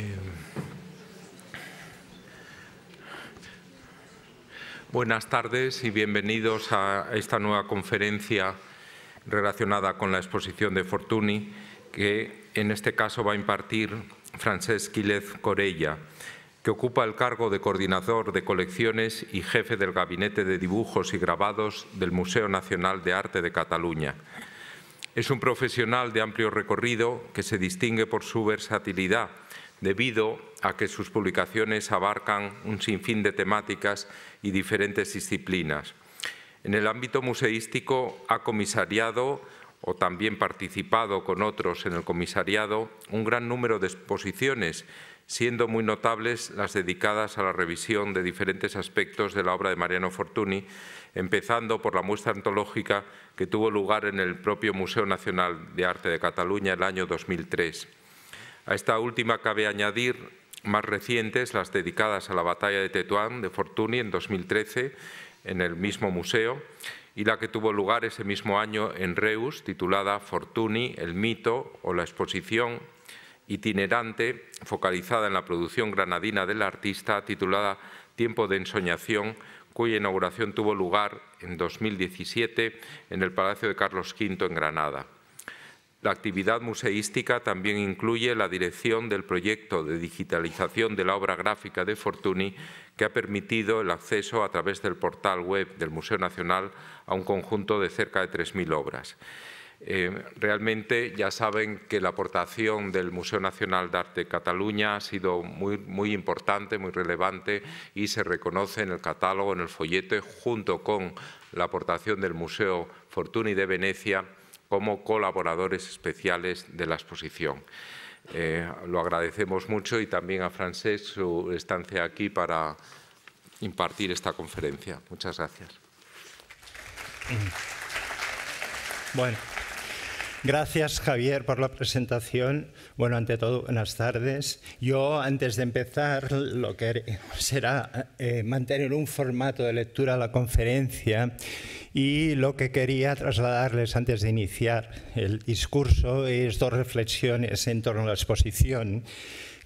Eh, buenas tardes y bienvenidos a esta nueva conferencia relacionada con la exposición de Fortuny, que en este caso va a impartir Francesc Quílez Corella, que ocupa el cargo de coordinador de colecciones y jefe del Gabinete de Dibujos y Grabados del Museo Nacional de Arte de Cataluña. Es un profesional de amplio recorrido que se distingue por su versatilidad debido a que sus publicaciones abarcan un sinfín de temáticas y diferentes disciplinas. En el ámbito museístico ha comisariado o también participado con otros en el comisariado un gran número de exposiciones, siendo muy notables las dedicadas a la revisión de diferentes aspectos de la obra de Mariano Fortuny, empezando por la muestra antológica que tuvo lugar en el propio Museo Nacional de Arte de Cataluña el año 2003. A esta última cabe añadir más recientes, las dedicadas a la batalla de Tetuán de Fortuny en 2013 en el mismo museo y la que tuvo lugar ese mismo año en Reus, titulada Fortuny, el mito o la exposición itinerante focalizada en la producción granadina del artista, titulada Tiempo de Ensoñación, cuya inauguración tuvo lugar en 2017 en el Palacio de Carlos V en Granada. La actividad museística también incluye la dirección del proyecto de digitalización de la obra gráfica de Fortuny, que ha permitido el acceso a través del portal web del Museo Nacional a un conjunto de cerca de 3.000 obras. Eh, realmente ya saben que la aportación del Museo Nacional de Arte de Cataluña ha sido muy, importante, muy relevante y se reconoce en el catálogo, en el folleto, junto con la aportación del Museo Fortuny de Venecia como colaboradores especiales de la exposición. Eh, lo agradecemos mucho y también a Francés su estancia aquí para impartir esta conferencia. Muchas gracias. Bueno. Gracias, Javier, por la presentación. Bueno, ante todo, buenas tardes. Yo, antes de empezar, lo que será eh, mantener un formato de lectura a la conferencia y lo que quería trasladarles antes de iniciar el discurso es dos reflexiones en torno a la exposición,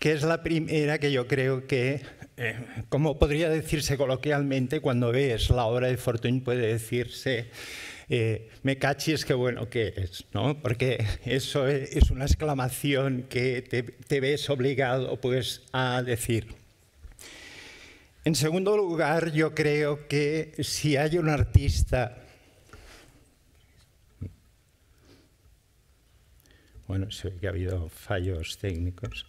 que es la primera que yo creo que eh, como podría decirse coloquialmente, cuando ves la obra de Fortuny puede decirse eh, me cachis, que bueno que es, ¿no? Porque eso es una exclamación que te, ves obligado pues, a decir. En segundo lugar, yo creo que si hay un artista... Bueno, se que ha habido fallos técnicos.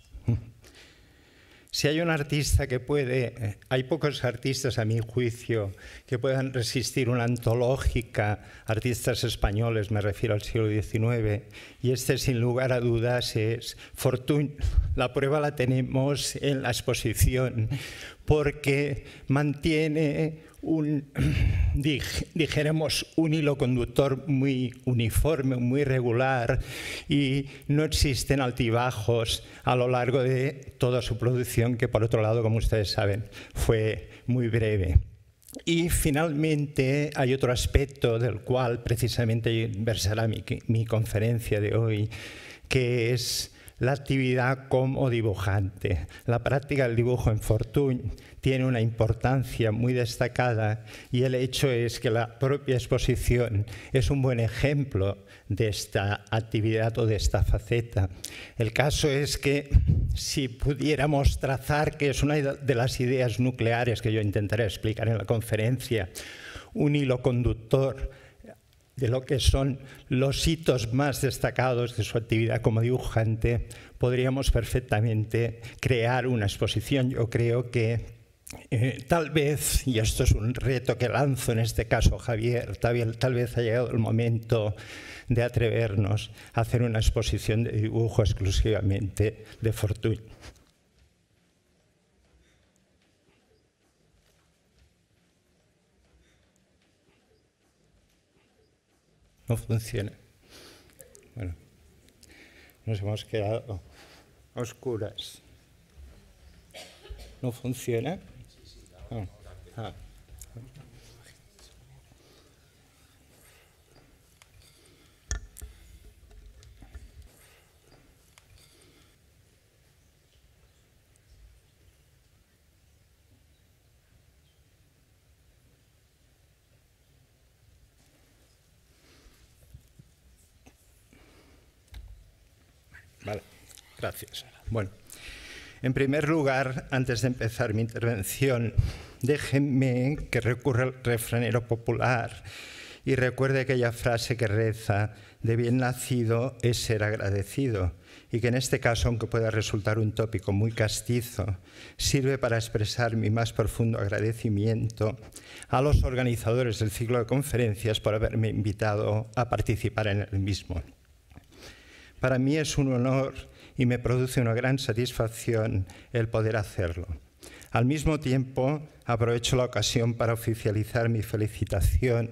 Si hay un artista que puede, eh, hay pocos artistas a mi juicio que puedan resistir una antológica, artistas españoles, me refiero al siglo XIX, y este sin lugar a dudas es Fortun. La prueba la tenemos en la exposición porque mantiene un, un hilo conductor muy uniforme, muy regular y no existen altibajos a lo largo de toda su producción, que por otro lado, como ustedes saben, fue muy breve. Y finalmente hay otro aspecto del cual precisamente versará mi, mi conferencia de hoy, que es la actividad como dibujante. La práctica del dibujo en Fortuny tiene una importancia muy destacada y el hecho es que la propia exposición es un buen ejemplo de esta actividad o de esta faceta. El caso es que si pudiéramos trazar, que es una de las ideas nucleares que yo intentaré explicar en la conferencia, un hilo conductor de lo que son los hitos más destacados de su actividad como dibujante, podríamos perfectamente crear una exposición. Yo creo que eh, tal vez, y esto es un reto que lanzo en este caso, Javier, tal, vez ha llegado el momento de atrevernos a hacer una exposición de dibujo exclusivamente de Fortuny. no funciona. Bueno, nos hemos quedado oscuras. ¿No funciona? Ah, ah. Vale, gracias. Bueno, en primer lugar, antes de empezar mi intervención, déjenme que recurra al refranero popular y recuerde aquella frase que reza, de bien nacido es ser agradecido, y que en este caso, aunque pueda resultar un tópico muy castizo, sirve para expresar mi más profundo agradecimiento a los organizadores del ciclo de conferencias por haberme invitado a participar en el mismo. Para mí es un honor y me produce una gran satisfacción el poder hacerlo. Al mismo tiempo, aprovecho la ocasión para oficializar mi felicitación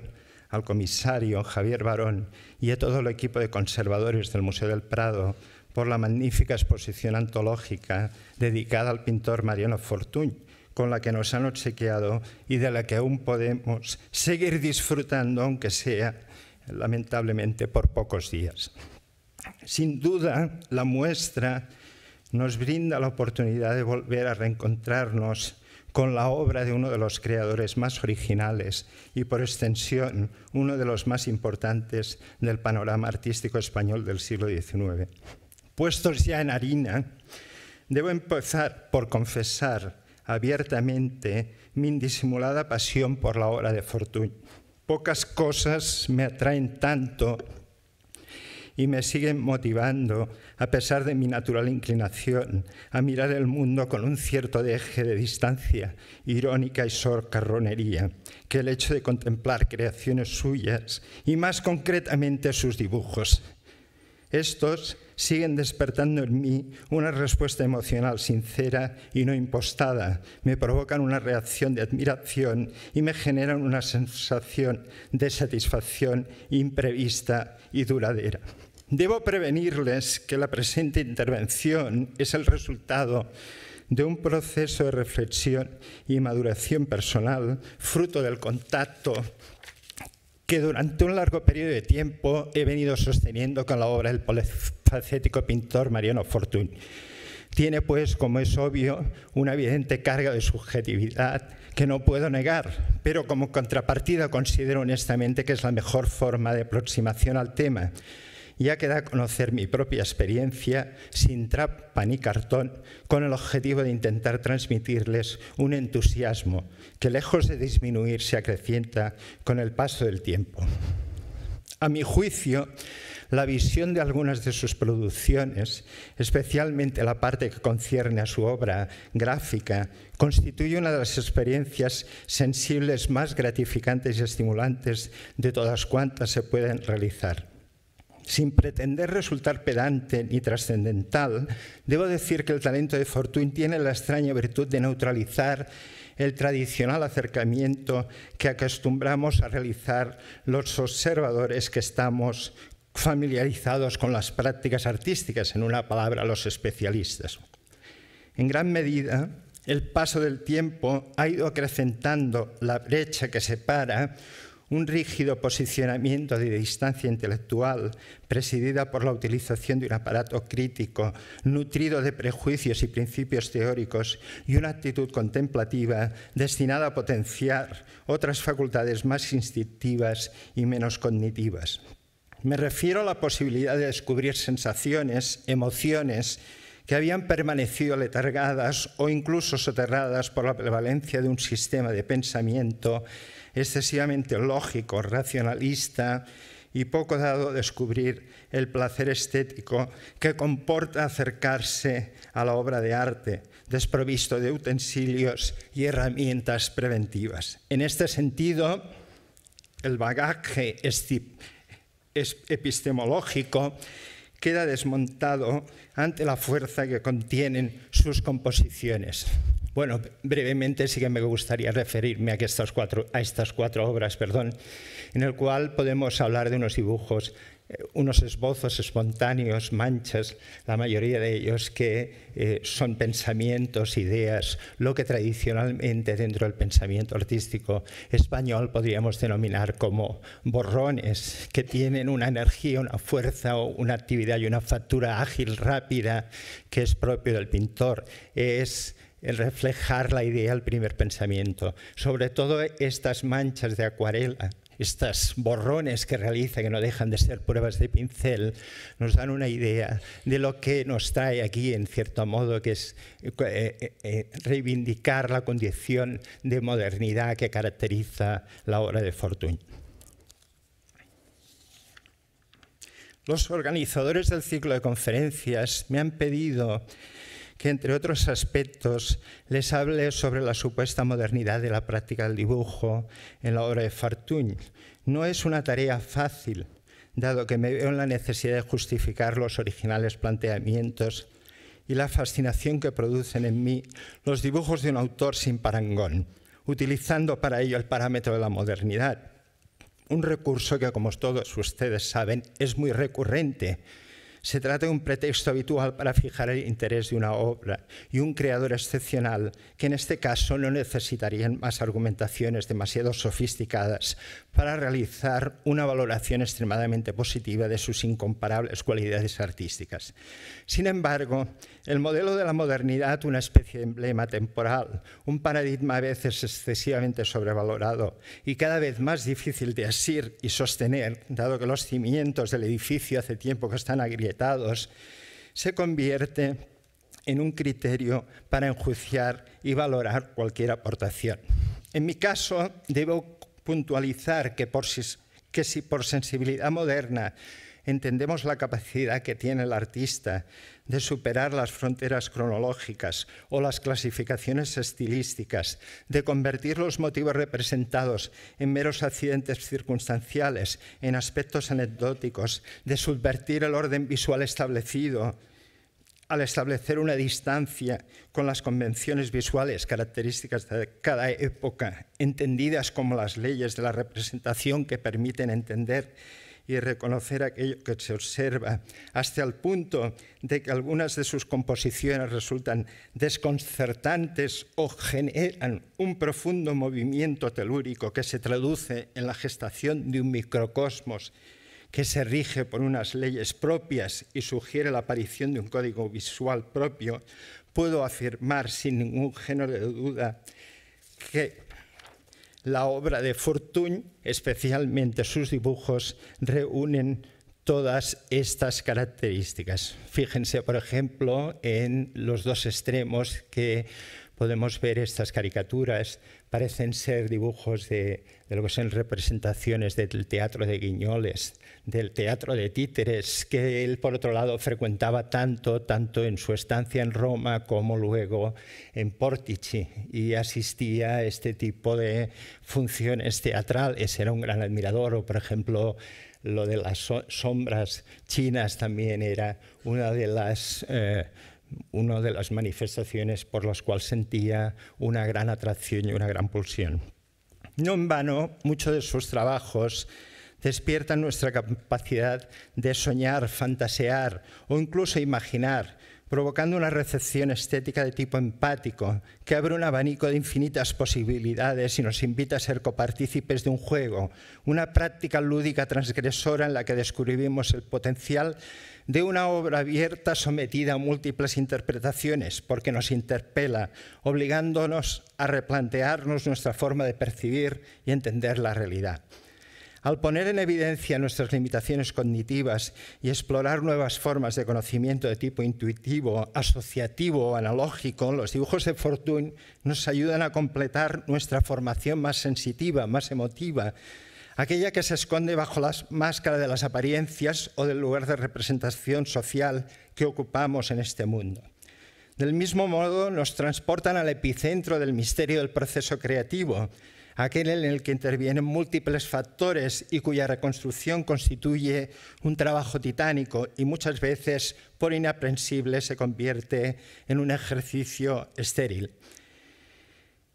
al comisario Javier Barón y a todo el equipo de conservadores del Museo del Prado por la magnífica exposición antológica dedicada al pintor Mariano Fortuny, con la que nos han obsequiado y de la que aún podemos seguir disfrutando, aunque sea lamentablemente por pocos días. Sin duda, la muestra nos brinda la oportunidad de volver a reencontrarnos con la obra de uno de los creadores más originales y por extensión uno de los más importantes del panorama artístico español del siglo XIX. Puestos ya en harina, debo empezar por confesar abiertamente mi indisimulada pasión por la obra de Fortuny. Pocas cosas me atraen tanto y me siguen motivando, a pesar de mi natural inclinación, a mirar el mundo con un cierto deje de distancia, irónica y sorcarronería, que el hecho de contemplar creaciones suyas y más concretamente sus dibujos. Estos siguen despertando en mí una respuesta emocional sincera y no impostada, me provocan una reacción de admiración y me generan una sensación de satisfacción imprevista y duradera. Debo prevenirles que la presente intervención es el resultado de un proceso de reflexión y maduración personal, fruto del contacto que durante un largo periodo de tiempo he venido sosteniendo con la obra del polifacético pintor Mariano Fortuny. Tiene pues, como es obvio, una evidente carga de subjetividad que no puedo negar, pero como contrapartida considero honestamente que es la mejor forma de aproximación al tema, ya queda a conocer mi propia experiencia sin trapa ni cartón con el objetivo de intentar transmitirles un entusiasmo que lejos de disminuir se acrecienta con el paso del tiempo. A mi juicio, la visión de algunas de sus producciones, especialmente la parte que concierne a su obra gráfica, constituye una de las experiencias sensibles más gratificantes y estimulantes de todas cuantas se pueden realizar sin pretender resultar pedante ni trascendental, debo decir que el talento de Fortuyn tiene la extraña virtud de neutralizar el tradicional acercamiento que acostumbramos a realizar los observadores que estamos familiarizados con las prácticas artísticas, en una palabra, los especialistas. En gran medida, el paso del tiempo ha ido acrecentando la brecha que separa un rígido posicionamiento de distancia intelectual presidida por la utilización de un aparato crítico nutrido de prejuicios y principios teóricos y una actitud contemplativa destinada a potenciar otras facultades más instintivas y menos cognitivas. Me refiero a la posibilidad de descubrir sensaciones, emociones, que habían permanecido letargadas o incluso soterradas por la prevalencia de un sistema de pensamiento excesivamente lógico, racionalista y poco dado a descubrir el placer estético que comporta acercarse a la obra de arte, desprovisto de utensilios y herramientas preventivas. En este sentido, el bagaje epistemológico queda desmontado ante la fuerza que contienen sus composiciones. Bueno, brevemente sí que me gustaría referirme a, estas, cuatro, obras, perdón, en el cual podemos hablar de unos dibujos, eh, unos esbozos espontáneos, manchas, la mayoría de ellos que eh, son pensamientos, ideas, lo que tradicionalmente dentro del pensamiento artístico español podríamos denominar como borrones, que tienen una energía, una fuerza, una actividad y una factura ágil, rápida, que es propio del pintor. Es el reflejar la idea al primer pensamiento. Sobre todo estas manchas de acuarela, estas borrones que realiza, que no dejan de ser pruebas de pincel, nos dan una idea de lo que nos trae aquí, en cierto modo, que es eh, eh, reivindicar la condición de modernidad que caracteriza la obra de Fortuny. Los organizadores del ciclo de conferencias me han pedido que, entre otros aspectos, les hable sobre la supuesta modernidad de la práctica del dibujo en la obra de Fartuñ. No es una tarea fácil, dado que me veo en la necesidad de justificar los originales planteamientos y la fascinación que producen en mí los dibujos de un autor sin parangón, utilizando para ello el parámetro de la modernidad, un recurso que, como todos ustedes saben, es muy recurrente se trata de un pretexto habitual para fijar el interés de una obra y un creador excepcional, que en este caso no necesitarían más argumentaciones demasiado sofisticadas para realizar una valoración extremadamente positiva de sus incomparables cualidades artísticas. Sin embargo, el modelo de la modernidad, una especie de emblema temporal, un paradigma a veces excesivamente sobrevalorado y cada vez más difícil de asir y sostener, dado que los cimientos del edificio hace tiempo que están agrietados, se convierte en un criterio para enjuiciar y valorar cualquier aportación. En mi caso, debo puntualizar que, que si por sensibilidad moderna entendemos la capacidad que tiene el artista de superar las fronteras cronológicas o las clasificaciones estilísticas, de convertir los motivos representados en meros accidentes circunstanciales, en aspectos anecdóticos, de subvertir el orden visual establecido al establecer una distancia con las convenciones visuales características de cada época, entendidas como las leyes de la representación que permiten entender y reconocer aquello que se observa, hasta el punto de que algunas de sus composiciones resultan desconcertantes o generan un profundo movimiento telúrico que se traduce en la gestación de un microcosmos que se rige por unas leyes propias y sugiere la aparición de un código visual propio, puedo afirmar sin ningún género de duda que la obra de Fortuny, especialmente sus dibujos, reúnen todas estas características. Fíjense, por ejemplo, en los dos extremos que podemos ver estas caricaturas, parecen ser dibujos de, de lo que son representaciones del teatro de guiñoles, del teatro de títeres, que él, por otro lado, frecuentaba tanto, tanto en su estancia en Roma como luego en Portici, y asistía a este tipo de funciones teatrales. Era un gran admirador, o por ejemplo, lo de las sombras chinas también era una de las... Eh, una de las manifestaciones por las cuales sentía una gran atracción y una gran pulsión. No en vano, muchos de sus trabajos despiertan nuestra capacidad de soñar, fantasear o incluso imaginar, provocando una recepción estética de tipo empático que abre un abanico de infinitas posibilidades y nos invita a ser copartícipes de un juego, una práctica lúdica transgresora en la que descubrimos el potencial de una obra abierta sometida a múltiples interpretaciones, porque nos interpela, obligándonos a replantearnos nuestra forma de percibir y entender la realidad. Al poner en evidencia nuestras limitaciones cognitivas y explorar nuevas formas de conocimiento de tipo intuitivo, asociativo o analógico, los dibujos de Fortune nos ayudan a completar nuestra formación más sensitiva, más emotiva, aquella que se esconde bajo la máscara de las apariencias o del lugar de representación social que ocupamos en este mundo. Del mismo modo, nos transportan al epicentro del misterio del proceso creativo, aquel en el que intervienen múltiples factores y cuya reconstrucción constituye un trabajo titánico y muchas veces, por inaprensible, se convierte en un ejercicio estéril.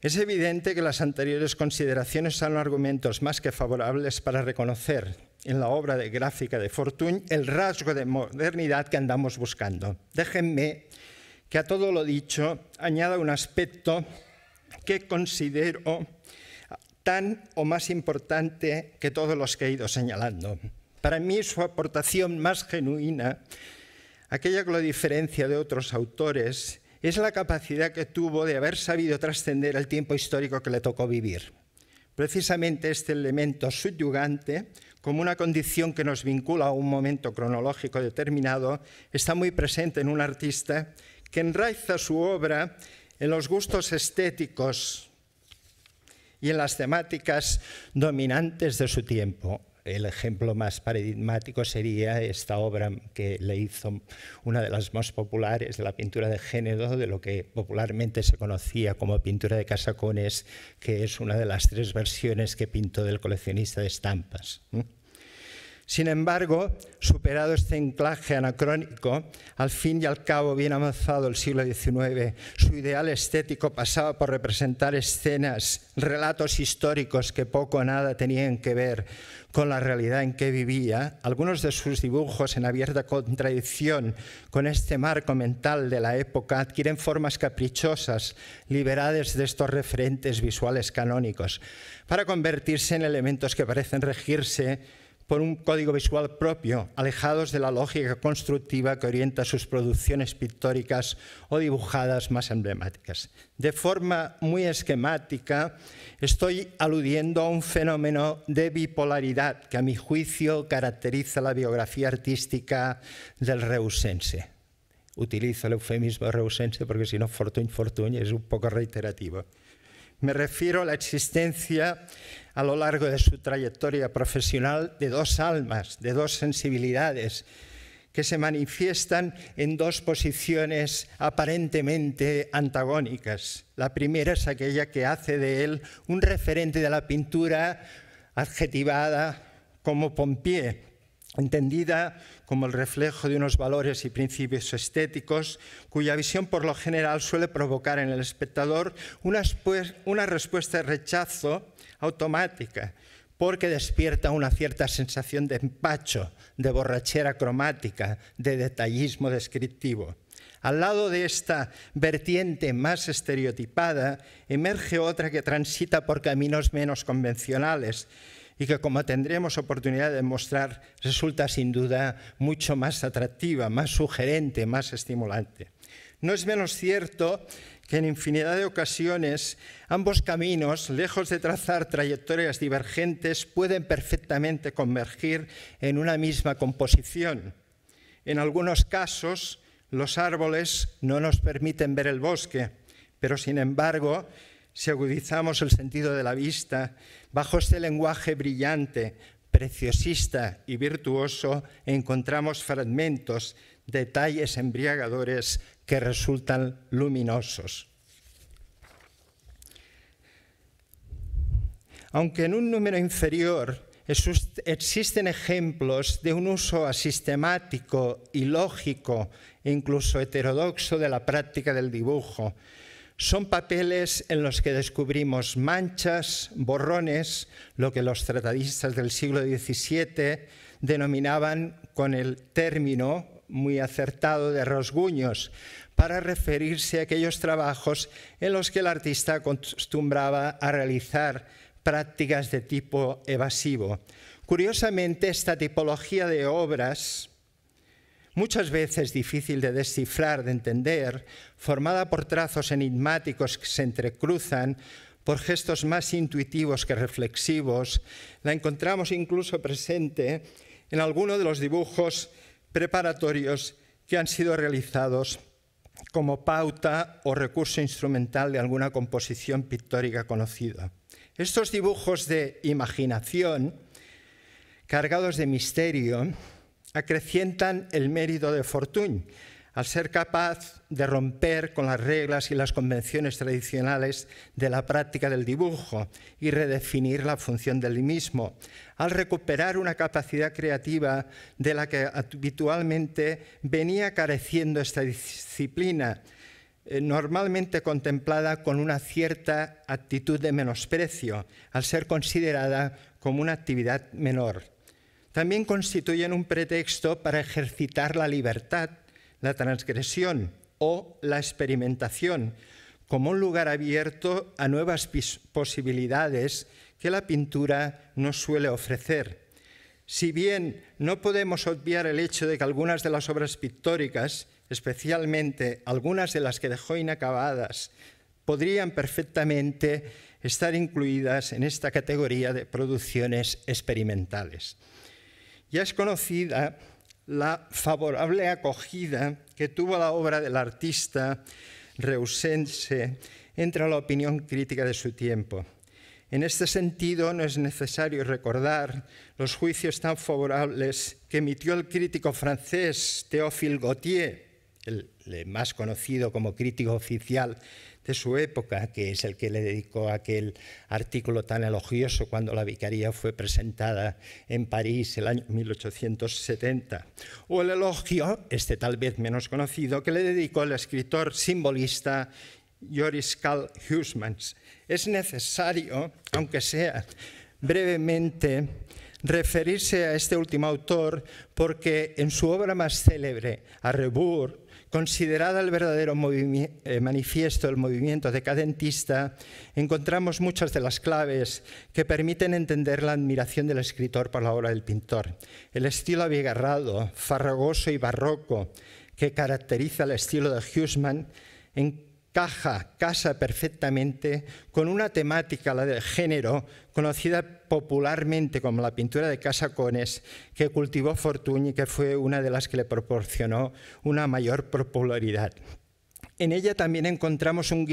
Es evidente que las anteriores consideraciones son argumentos más que favorables para reconocer en la obra de gráfica de Fortuny el rasgo de modernidad que andamos buscando. Déjenme que a todo lo dicho añada un aspecto que considero tan o más importante que todos los que he ido señalando. Para mí su aportación más genuina, aquella que lo diferencia de otros autores, es la capacidad que tuvo de haber sabido trascender el tiempo histórico que le tocó vivir. Precisamente este elemento subyugante, como una condición que nos vincula a un momento cronológico determinado, está muy presente en un artista que enraiza su obra en los gustos estéticos y en las temáticas dominantes de su tiempo. El ejemplo más paradigmático sería esta obra que le hizo una de las más populares de la pintura de género, de lo que popularmente se conocía como pintura de casacones, que es una de las tres versiones que pintó del coleccionista de estampas. Sin embargo, superado este enclaje anacrónico, al fin y al cabo, bien avanzado el siglo XIX, su ideal estético pasaba por representar escenas, relatos históricos que poco o nada tenían que ver con la realidad en que vivía, algunos de sus dibujos en abierta contradicción con este marco mental de la época adquieren formas caprichosas, liberadas de estos referentes visuales canónicos, para convertirse en elementos que parecen regirse por un código visual propio, alejados de la lógica constructiva que orienta sus producciones pictóricas o dibujadas más emblemáticas. De forma muy esquemática, estoy aludiendo a un fenómeno de bipolaridad que a mi juicio caracteriza la biografía artística del reusense. Utilizo el eufemismo reusense porque si no, fortuny, fortuny es un poco reiterativo. Me refiero a la existencia a lo largo de su trayectoria profesional de dos almas, de dos sensibilidades que se manifiestan en dos posiciones aparentemente antagónicas. La primera es aquella que hace de él un referente de la pintura adjetivada como Pompié, entendida como el reflejo de unos valores y principios estéticos, cuya visión por lo general suele provocar en el espectador una, respuesta de rechazo automática, porque despierta una cierta sensación de empacho, de borrachera cromática, de detallismo descriptivo. Al lado de esta vertiente más estereotipada, emerge otra que transita por caminos menos convencionales, y que como tendremos oportunidad de mostrar resulta sin duda mucho más atractiva, más sugerente, más estimulante. No es menos cierto que en infinidad de ocasiones ambos caminos, lejos de trazar trayectorias divergentes, pueden perfectamente convergir en una misma composición. En algunos casos, los árboles no nos permiten ver el bosque, pero sin embargo, si agudizamos el sentido de la vista, bajo este lenguaje brillante, preciosista y virtuoso, encontramos fragmentos, detalles embriagadores que resultan luminosos. Aunque en un número inferior existen ejemplos de un uso asistemático, ilógico e incluso heterodoxo de la práctica del dibujo, son papeles en los que descubrimos manchas, borrones, lo que los tratadistas del siglo XVII denominaban con el término muy acertado de rosguños para referirse a aquellos trabajos en los que el artista acostumbraba a realizar prácticas de tipo evasivo. Curiosamente, esta tipología de obras muchas veces difícil de descifrar, de entender, formada por trazos enigmáticos que se entrecruzan, por gestos más intuitivos que reflexivos, la encontramos incluso presente en alguno de los dibujos preparatorios que han sido realizados como pauta o recurso instrumental de alguna composición pictórica conocida. Estos dibujos de imaginación, cargados de misterio, acrecientan el mérito de Fortuny al ser capaz de romper con las reglas y las convenciones tradicionales de la práctica del dibujo y redefinir la función del mismo, al recuperar una capacidad creativa de la que habitualmente venía careciendo esta disciplina, eh, normalmente contemplada con una cierta actitud de menosprecio, al ser considerada como una actividad menor también constituyen un pretexto para ejercitar la libertad, la transgresión o la experimentación como un lugar abierto a nuevas posibilidades que la pintura no suele ofrecer. Si bien no podemos obviar el hecho de que algunas de las obras pictóricas, especialmente algunas de las que dejó inacabadas, podrían perfectamente estar incluidas en esta categoría de producciones experimentales. Ya es conocida la favorable acogida que tuvo la obra del artista reusense entre la opinión crítica de su tiempo. En este sentido, no es necesario recordar los juicios tan favorables que emitió el crítico francés Théophile Gautier, el más conocido como crítico oficial de su época, que es el que le dedicó aquel artículo tan elogioso cuando la vicaría fue presentada en París el año 1870, o el elogio, este tal vez menos conocido, que le dedicó el escritor simbolista Joris Karl Huysmans. Es necesario, aunque sea brevemente, referirse a este último autor porque en su obra más célebre, A Considerada eh, el verdadero manifiesto del movimiento decadentista, encontramos muchas de las claves que permiten entender la admiración del escritor por la obra del pintor. El estilo abigarrado, farragoso y barroco que caracteriza el estilo de Hussmann caja, casa perfectamente con una temática, la del género, conocida popularmente como la pintura de casacones, que cultivó Fortuny y que fue una de las que le proporcionó una mayor popularidad. En ella también encontramos un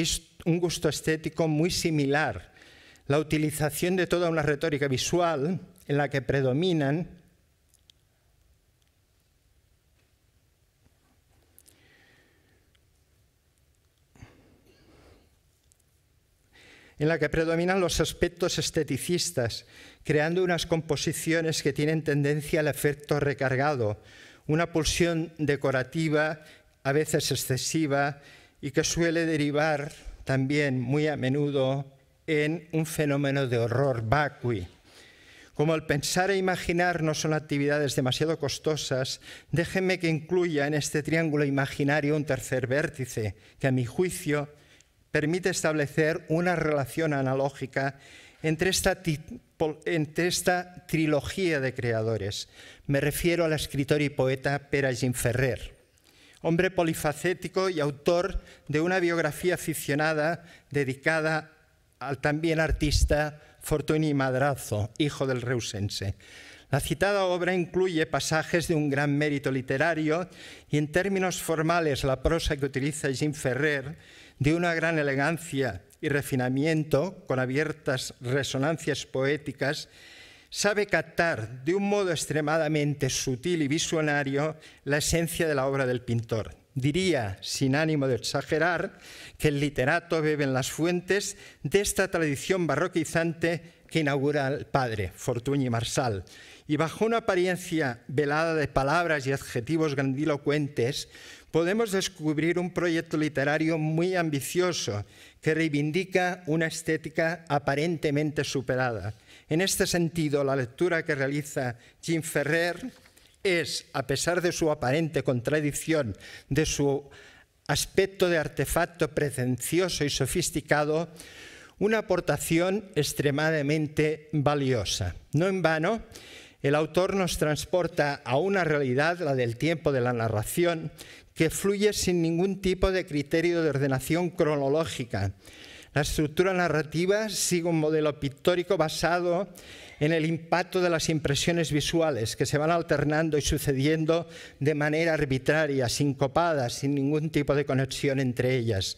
gusto estético muy similar, la utilización de toda una retórica visual en la que predominan en la que predominan los aspectos esteticistas, creando unas composiciones que tienen tendencia al efecto recargado, una pulsión decorativa, a veces excesiva, y que suele derivar también muy a menudo en un fenómeno de horror vacui. Como el pensar e imaginar no son actividades demasiado costosas, déjenme que incluya en este triángulo imaginario un tercer vértice, que a mi juicio permite establecer una relación analógica entre esta, trilogía de creadores. Me refiero al escritor y poeta Pera Jim Ferrer, hombre polifacético y autor de una biografía aficionada dedicada al también artista Fortuny Madrazo, hijo del reusense. La citada obra incluye pasajes de un gran mérito literario y en términos formales la prosa que utiliza Jim Ferrer de una gran elegancia y refinamiento, con abiertas resonancias poéticas, sabe captar de un modo extremadamente sutil y visionario la esencia de la obra del pintor. Diría, sin ánimo de exagerar, que el literato bebe en las fuentes de esta tradición barroquizante que inaugura el padre, Fortuny Marsal, y bajo una apariencia velada de palabras y adjetivos grandilocuentes, podemos descubrir un proyecto literario muy ambicioso que reivindica una estética aparentemente superada. En este sentido, la lectura que realiza Jim Ferrer es, a pesar de su aparente contradicción, de su aspecto de artefacto pretencioso y sofisticado, una aportación extremadamente valiosa. No en vano, el autor nos transporta a una realidad, la del tiempo de la narración, que fluye sin ningún tipo de criterio de ordenación cronológica. La estructura narrativa sigue un modelo pictórico basado en el impacto de las impresiones visuales que se van alternando y sucediendo de manera arbitraria, sincopada, sin ningún tipo de conexión entre ellas.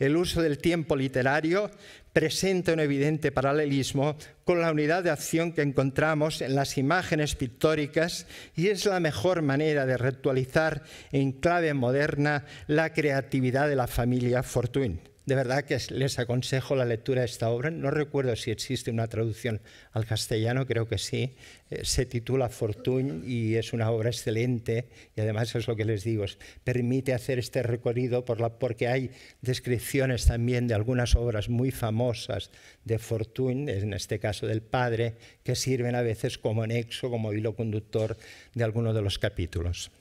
El uso del tiempo literario presenta un evidente paralelismo con la unidad de acción que encontramos en las imágenes pictóricas y es la mejor manera de ritualizar en clave moderna la creatividad de la familia Fortune. De verdad que les aconsejo la lectura de esta obra. No recuerdo si existe una traducción al castellano, creo que sí. Eh, se titula Fortune y es una obra excelente y además es lo que les digo, permite hacer este recorrido porque hay descripciones también de algunas obras muy famosas de Fortune, en este caso del padre, que sirven a veces como anexo, como hilo conductor de algunos de los capítulos.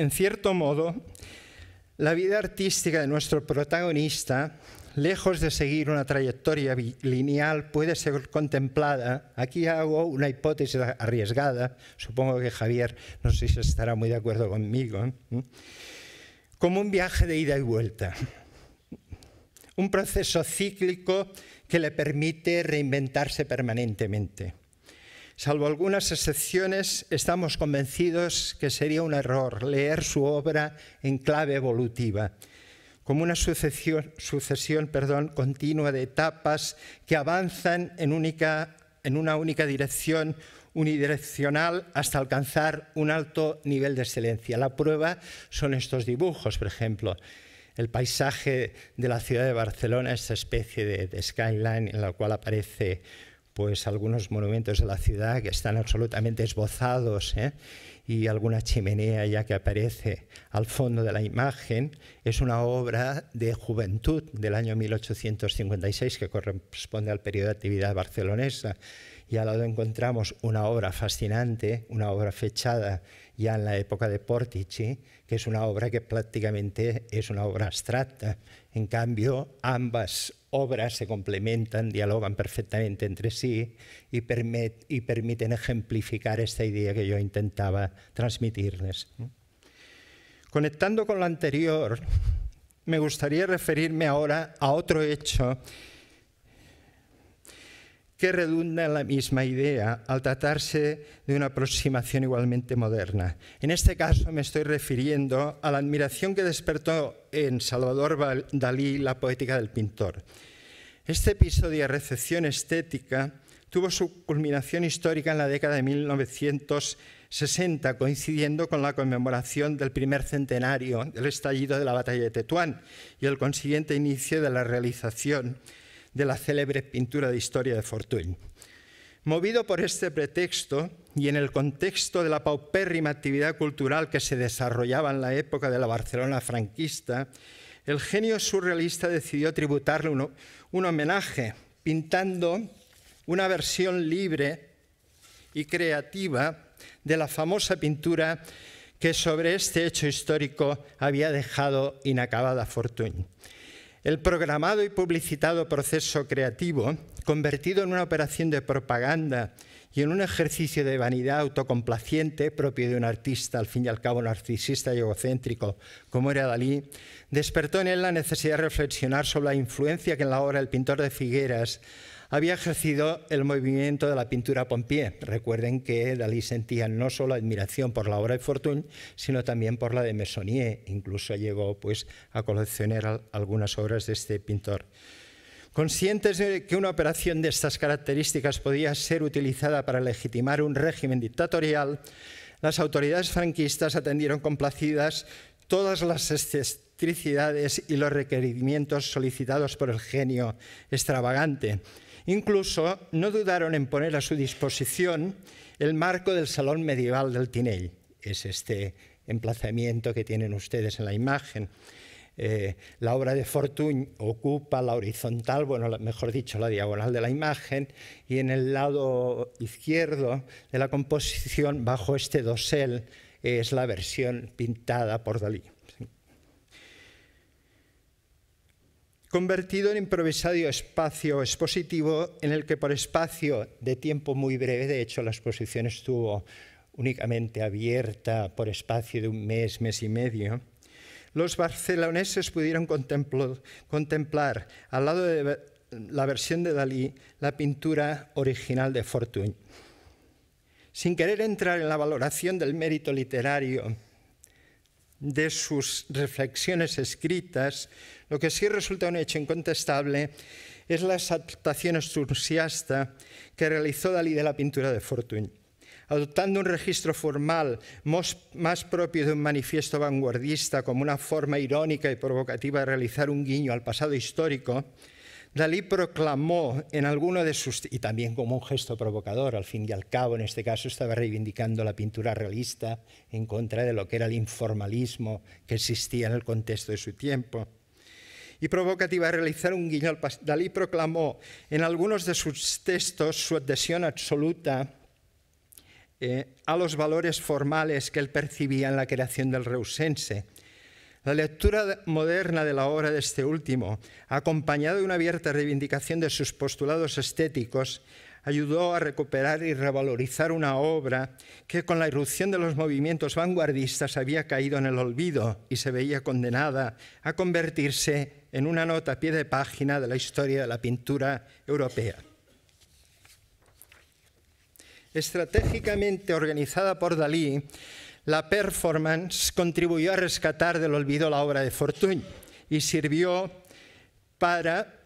En cierto modo, la vida artística de nuestro protagonista, lejos de seguir una trayectoria lineal, puede ser contemplada. Aquí hago una hipótesis arriesgada, supongo que Javier, no sé si estará muy de acuerdo conmigo, ¿eh? como un viaje de ida y vuelta, un proceso cíclico que le permite reinventarse permanentemente. Salvo algunas excepciones, estamos convencidos que sería un error leer su obra en clave evolutiva, como una sucesión, perdón, continua de etapas que avanzan en, una única dirección unidireccional hasta alcanzar un alto nivel de excelencia. La prueba son estos dibujos, por ejemplo. El paisaje de la ciudad de Barcelona, esta especie de skyline en la cual aparece pues algunos monumentos de la ciudad que están absolutamente esbozados ¿eh? y alguna chimenea ya que aparece al fondo de la imagen, es una obra de juventud del año 1856 que corresponde al periodo de actividad barcelonesa. Y al lado encontramos una obra fascinante, una obra fechada ya en la época de Portici, que es una obra que prácticamente es una obra abstracta, en cambio, ambas obras se complementan, dialogan perfectamente entre sí y, permiten ejemplificar esta idea que yo intentaba transmitirles. Conectando con lo anterior, me gustaría referirme ahora a otro hecho que redunda en la misma idea al tratarse de una aproximación igualmente moderna. En este caso me estoy refiriendo a la admiración que despertó en Salvador Dalí la poética del pintor. Este episodio de recepción estética tuvo su culminación histórica en la década de 1960, coincidiendo con la conmemoración del primer centenario del estallido de la batalla de Tetuán y el consiguiente inicio de la realización de la célebre pintura de historia de Fortuyn. Movido por este pretexto y en el contexto de la paupérrima actividad cultural que se desarrollaba en la época de la Barcelona franquista, el genio surrealista decidió tributarle un, homenaje, pintando una versión libre y creativa de la famosa pintura que sobre este hecho histórico había dejado inacabada Fortuyn. El programado y publicitado proceso creativo, convertido en una operación de propaganda y en un ejercicio de vanidad autocomplaciente propio de un artista, al fin y al cabo narcisista y egocéntrico, como era Dalí, despertó en él la necesidad de reflexionar sobre la influencia que en la obra del pintor de Figueras había ejercido el movimiento de la pintura pompier. Recuerden que Dalí sentía no solo admiración por la obra de Fortuny, sino también por la de Meissonier. Incluso llegó pues, a coleccionar algunas obras de este pintor. Conscientes de que una operación de estas características podía ser utilizada para legitimar un régimen dictatorial, las autoridades franquistas atendieron complacidas todas las excentricidades y los requerimientos solicitados por el genio extravagante Incluso no dudaron en poner a su disposición el marco del Salón Medieval del Tinell, es este emplazamiento que tienen ustedes en la imagen. Eh, la obra de Fortuny ocupa la horizontal, bueno, mejor dicho, la diagonal de la imagen, y en el lado izquierdo de la composición, bajo este dosel, es la versión pintada por Dalí. convertido en improvisado espacio expositivo en el que por espacio de tiempo muy breve, de hecho la exposición estuvo únicamente abierta por espacio de un mes, mes y medio, los barceloneses pudieron contemplar al lado de la versión de Dalí la pintura original de Fortuny. Sin querer entrar en la valoración del mérito literario de sus reflexiones escritas, lo que sí resulta un hecho incontestable es la adaptación entusiasta que realizó Dalí de la pintura de Fortuny adoptando un registro formal más, propio de un manifiesto vanguardista como una forma irónica y provocativa de realizar un guiño al pasado histórico, Dalí proclamó en alguno de sus, y también como un gesto provocador, al fin y al cabo, en este caso estaba reivindicando la pintura realista en contra de lo que era el informalismo que existía en el contexto de su tiempo y provocativa realizar un guiño al Dalí proclamó en algunos de sus textos su adhesión absoluta eh, a los valores formales que él percibía en la creación del Reusense. La lectura moderna de la obra de este último, acompañada de una abierta reivindicación de sus postulados estéticos, ayudó a recuperar y revalorizar una obra que con la irrupción de los movimientos vanguardistas había caído en el olvido y se veía condenada a convertirse en una nota a pie de página de la historia de la pintura europea. Estratégicamente organizada por Dalí, la performance contribuyó a rescatar del olvido la obra de Fortuny y sirvió para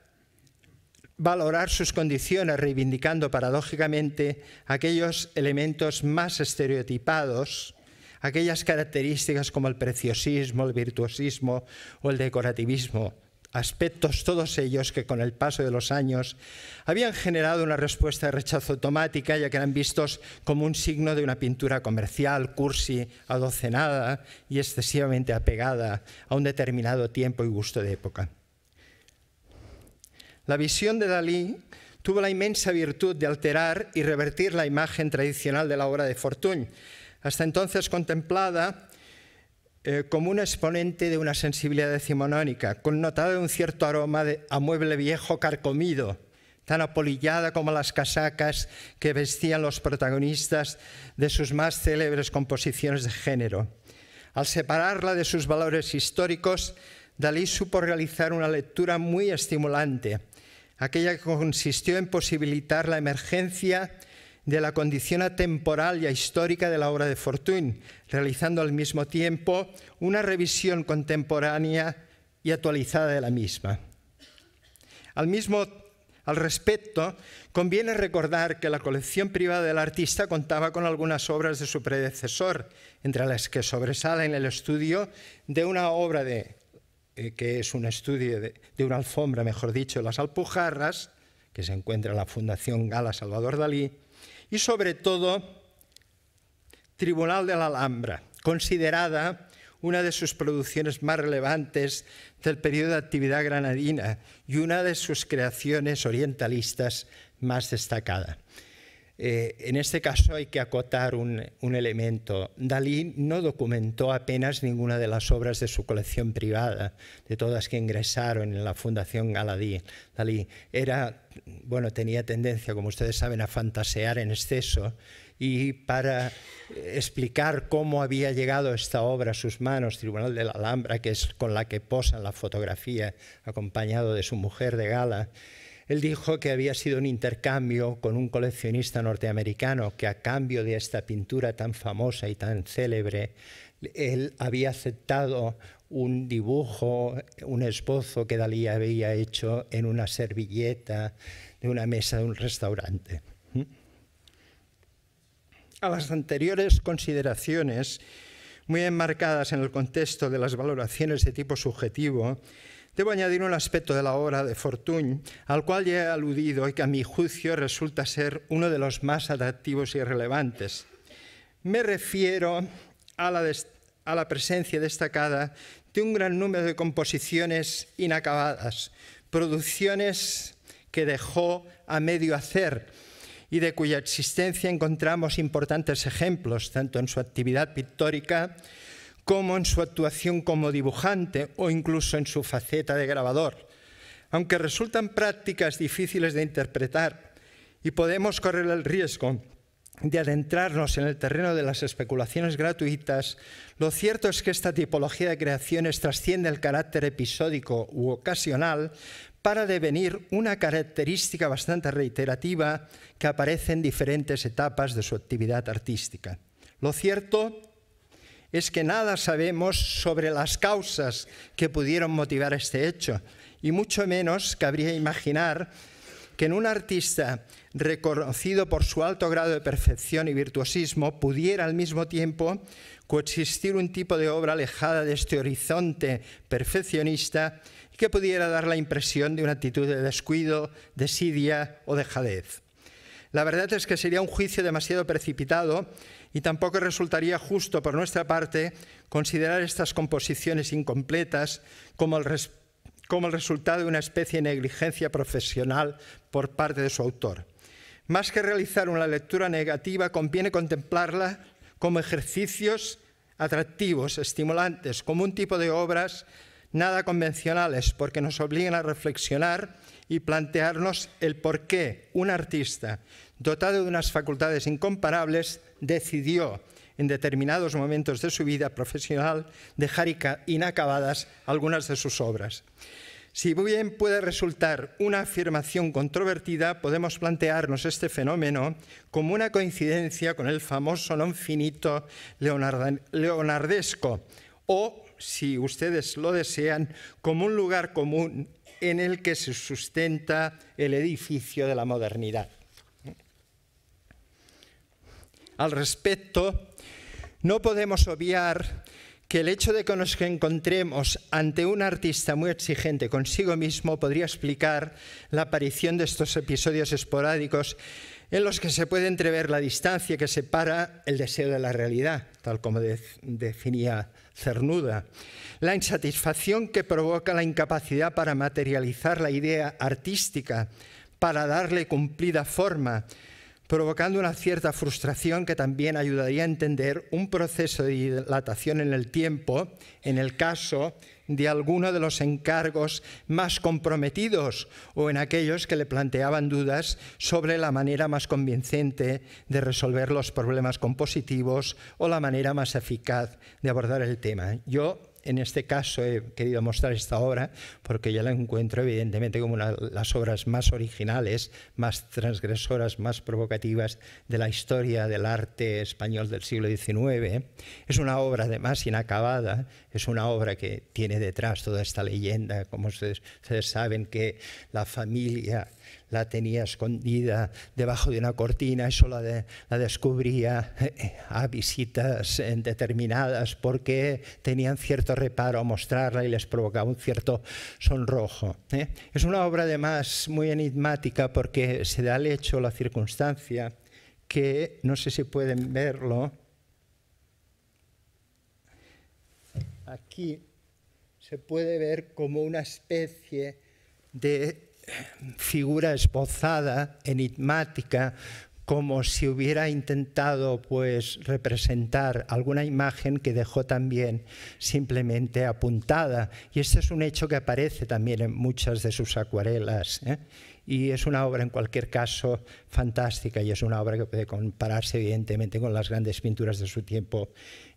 valorar sus condiciones reivindicando paradójicamente aquellos elementos más estereotipados, aquellas características como el preciosismo, el virtuosismo o el decorativismo, aspectos todos ellos que con el paso de los años habían generado una respuesta de rechazo automática ya que eran vistos como un signo de una pintura comercial, cursi, adocenada y excesivamente apegada a un determinado tiempo y gusto de época. La visión de Dalí tuvo la inmensa virtud de alterar y revertir la imagen tradicional de la obra de Fortuny, hasta entonces contemplada eh, como un exponente de una sensibilidad decimonónica, connotada de un cierto aroma de, amueble viejo carcomido, tan apolillada como las casacas que vestían los protagonistas de sus más célebres composiciones de género. Al separarla de sus valores históricos, Dalí supo realizar una lectura muy estimulante, aquella que consistió en posibilitar la emergencia de la condición atemporal y histórica de la obra de Fortuyn, realizando al mismo tiempo una revisión contemporánea y actualizada de la misma. Al al respecto, conviene recordar que la colección privada del artista contaba con algunas obras de su predecesor, entre las que en el estudio de una obra de eh, que es un estudio de, una alfombra, mejor dicho, las Alpujarras, que se encuentra en la Fundación Gala Salvador Dalí, y sobre todo Tribunal de la Alhambra, considerada una de sus producciones más relevantes del periodo de actividad granadina y una de sus creaciones orientalistas más destacada. Eh, en este caso hay que acotar un, elemento. Dalí no documentó apenas ninguna de las obras de su colección privada, de todas que ingresaron en la Fundación Galadí. Dalí era, bueno, tenía tendencia, como ustedes saben, a fantasear en exceso y para eh, explicar cómo había llegado esta obra a sus manos, Tribunal de la Alhambra, que es con la que posa la fotografía acompañado de su mujer de gala, él dijo que había sido un intercambio con un coleccionista norteamericano que a cambio de esta pintura tan famosa y tan célebre, él había aceptado un dibujo, un esbozo que Dalí había hecho en una servilleta de una mesa de un restaurante. A las anteriores consideraciones, muy enmarcadas en el contexto de las valoraciones de tipo subjetivo, Debo añadir un aspecto de la obra de Fortuny, al cual ya he aludido y que a mi juicio resulta ser uno de los más atractivos y relevantes. Me refiero a la, a la presencia destacada de un gran número de composiciones inacabadas, producciones que dejó a medio hacer y de cuya existencia encontramos importantes ejemplos, tanto en su actividad pictórica como en su actuación como dibujante o incluso en su faceta de grabador. Aunque resultan prácticas difíciles de interpretar y podemos correr el riesgo de adentrarnos en el terreno de las especulaciones gratuitas, lo cierto es que esta tipología de creaciones trasciende el carácter episódico u ocasional para devenir una característica bastante reiterativa que aparece en diferentes etapas de su actividad artística. Lo cierto es que nada sabemos sobre las causas que pudieron motivar este hecho, y mucho menos cabría imaginar que en un artista reconocido por su alto grado de perfección y virtuosismo pudiera al mismo tiempo coexistir un tipo de obra alejada de este horizonte perfeccionista y que pudiera dar la impresión de una actitud de descuido, desidia o dejadez. La verdad es que sería un juicio demasiado precipitado y tampoco resultaría justo por nuestra parte considerar estas composiciones incompletas como el, resultado de una especie de negligencia profesional por parte de su autor. Más que realizar una lectura negativa, conviene contemplarla como ejercicios atractivos, estimulantes, como un tipo de obras nada convencionales, porque nos obligan a reflexionar y plantearnos el por qué un artista dotado de unas facultades incomparables decidió en determinados momentos de su vida profesional dejar inacabadas algunas de sus obras. Si bien puede resultar una afirmación controvertida, podemos plantearnos este fenómeno como una coincidencia con el famoso non finito leonardesco o, si ustedes lo desean, como un lugar común en el que se sustenta el edificio de la modernidad. Al respecto, no podemos obviar que el hecho de que nos encontremos ante un artista muy exigente consigo mismo podría explicar la aparición de estos episodios esporádicos en los que se puede entrever la distancia que separa el deseo de la realidad, tal como definía Cernuda, la insatisfacción que provoca la incapacidad para materializar la idea artística, para darle cumplida forma, provocando una cierta frustración que también ayudaría a entender un proceso de dilatación en el tiempo en el caso de alguno de los encargos más comprometidos o en aquellos que le planteaban dudas sobre la manera más convincente de resolver los problemas compositivos o la manera más eficaz de abordar el tema. Yo en este caso he querido mostrar esta obra porque ya la encuentro evidentemente como una de las obras más originales, más transgresoras, más provocativas de la historia del arte español del siglo XIX. Es una obra además inacabada, es una obra que tiene detrás toda esta leyenda, como ustedes, ustedes saben que la familia la tenía escondida debajo de una cortina, eso la, la descubría eh, a visitas determinadas porque tenían cierto reparo a mostrarla y les provocaba un cierto sonrojo. ¿eh? Es una obra además muy enigmática porque se da al hecho, la circunstancia, que no sé si pueden verlo, aquí se puede ver como una especie de figura esbozada, enigmática, como si hubiera intentado pues representar alguna imagen que dejó también simplemente apuntada y este es un hecho que aparece también en muchas de sus acuarelas ¿eh? y es una obra en cualquier caso fantástica y es una obra que puede compararse evidentemente con las grandes pinturas de su tiempo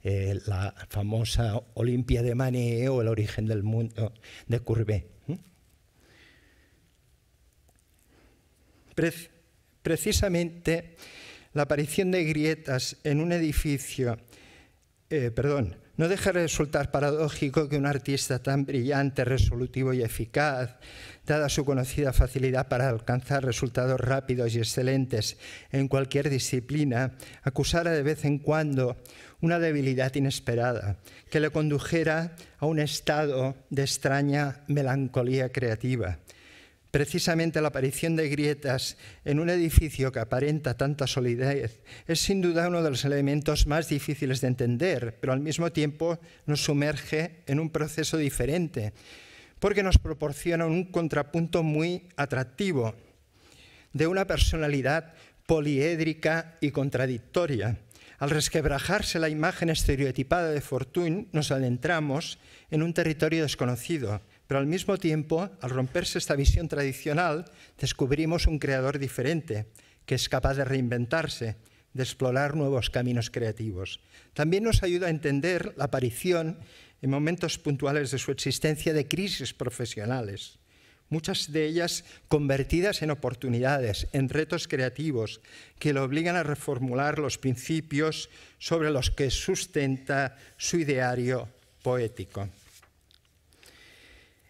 eh, la famosa Olimpia de Manet o el origen del mundo de Courbet ¿eh? precisamente la aparición de grietas en un edificio, eh, perdón, no deja de resultar paradójico que un artista tan brillante, resolutivo y eficaz, dada su conocida facilidad para alcanzar resultados rápidos y excelentes en cualquier disciplina, acusara de vez en cuando una debilidad inesperada que le condujera a un estado de extraña melancolía creativa Precisamente la aparición de grietas en un edificio que aparenta tanta solidez es sin duda uno de los elementos más difíciles de entender, pero al mismo tiempo nos sumerge en un proceso diferente, porque nos proporciona un contrapunto muy atractivo de una personalidad poliédrica y contradictoria. Al resquebrajarse la imagen estereotipada de Fortune, nos adentramos en un territorio desconocido, pero al mismo tiempo, al romperse esta visión tradicional, descubrimos un creador diferente, que es capaz de reinventarse, de explorar nuevos caminos creativos. También nos ayuda a entender la aparición en momentos puntuales de su existencia de crisis profesionales, muchas de ellas convertidas en oportunidades, en retos creativos, que lo obligan a reformular los principios sobre los que sustenta su ideario poético.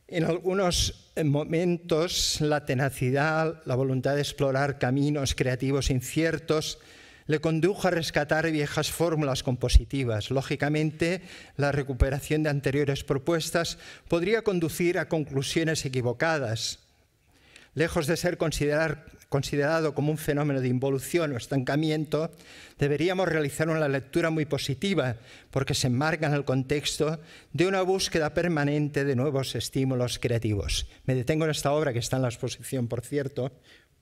En algunos momentos la tenacidad, la voluntad de explorar caminos creativos inciertos, le condujo a rescatar viejas fórmulas compositivas. Lógicamente, la recuperación de anteriores propuestas podría conducir a conclusiones equivocadas. Lejos de ser considerar considerado como un fenómeno de involución o estancamiento, deberíamos realizar una lectura muy positiva, porque se enmarca en el contexto de una búsqueda permanente de nuevos estímulos creativos. Me detengo en esta obra, que está en la exposición, por cierto,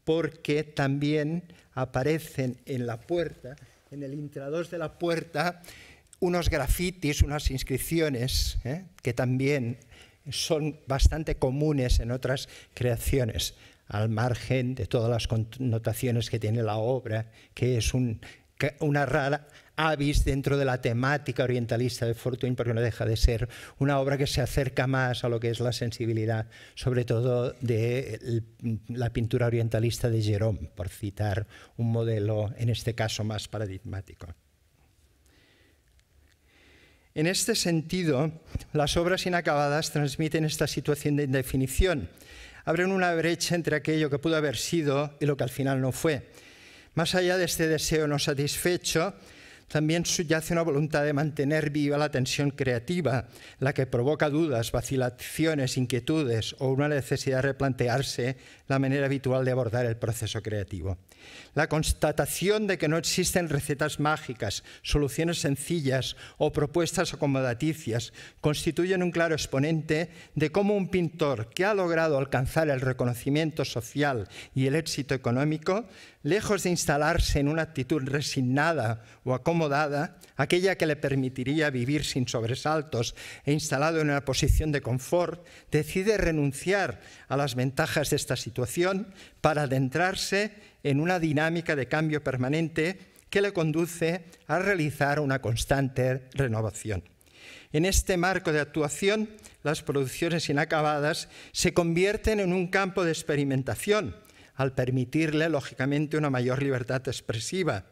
porque también aparecen en la puerta, en el intrados de la puerta, unos grafitis, unas inscripciones, ¿eh? que también son bastante comunes en otras creaciones al margen de todas las connotaciones que tiene la obra, que es una rara avis dentro de la temática orientalista de Fortune, porque no deja de ser una obra que se acerca más a lo que es la sensibilidad, sobre todo de la pintura orientalista de Jerome, por citar un modelo, en este caso, más paradigmático. En este sentido, las obras inacabadas transmiten esta situación de indefinición, abren una brecha entre aquello que pudo haber sido y lo que al final no fue. Más allá de este deseo no satisfecho, también subyace una voluntad de mantener viva la tensión creativa, la que provoca dudas, vacilaciones, inquietudes o una necesidad de replantearse la manera habitual de abordar el proceso creativo. La constatación de que no existen recetas mágicas, soluciones sencillas o propuestas acomodaticias constituyen un claro exponente de cómo un pintor que ha logrado alcanzar el reconocimiento social y el éxito económico, lejos de instalarse en una actitud resignada o acomodada, aquella que le permitiría vivir sin sobresaltos e instalado en una posición de confort, decide renunciar a las ventajas de esta situación para adentrarse en una dinámica de cambio permanente que le conduce a realizar una constante renovación. En este marco de actuación, las producciones inacabadas se convierten en un campo de experimentación, al permitirle, lógicamente, una mayor libertad expresiva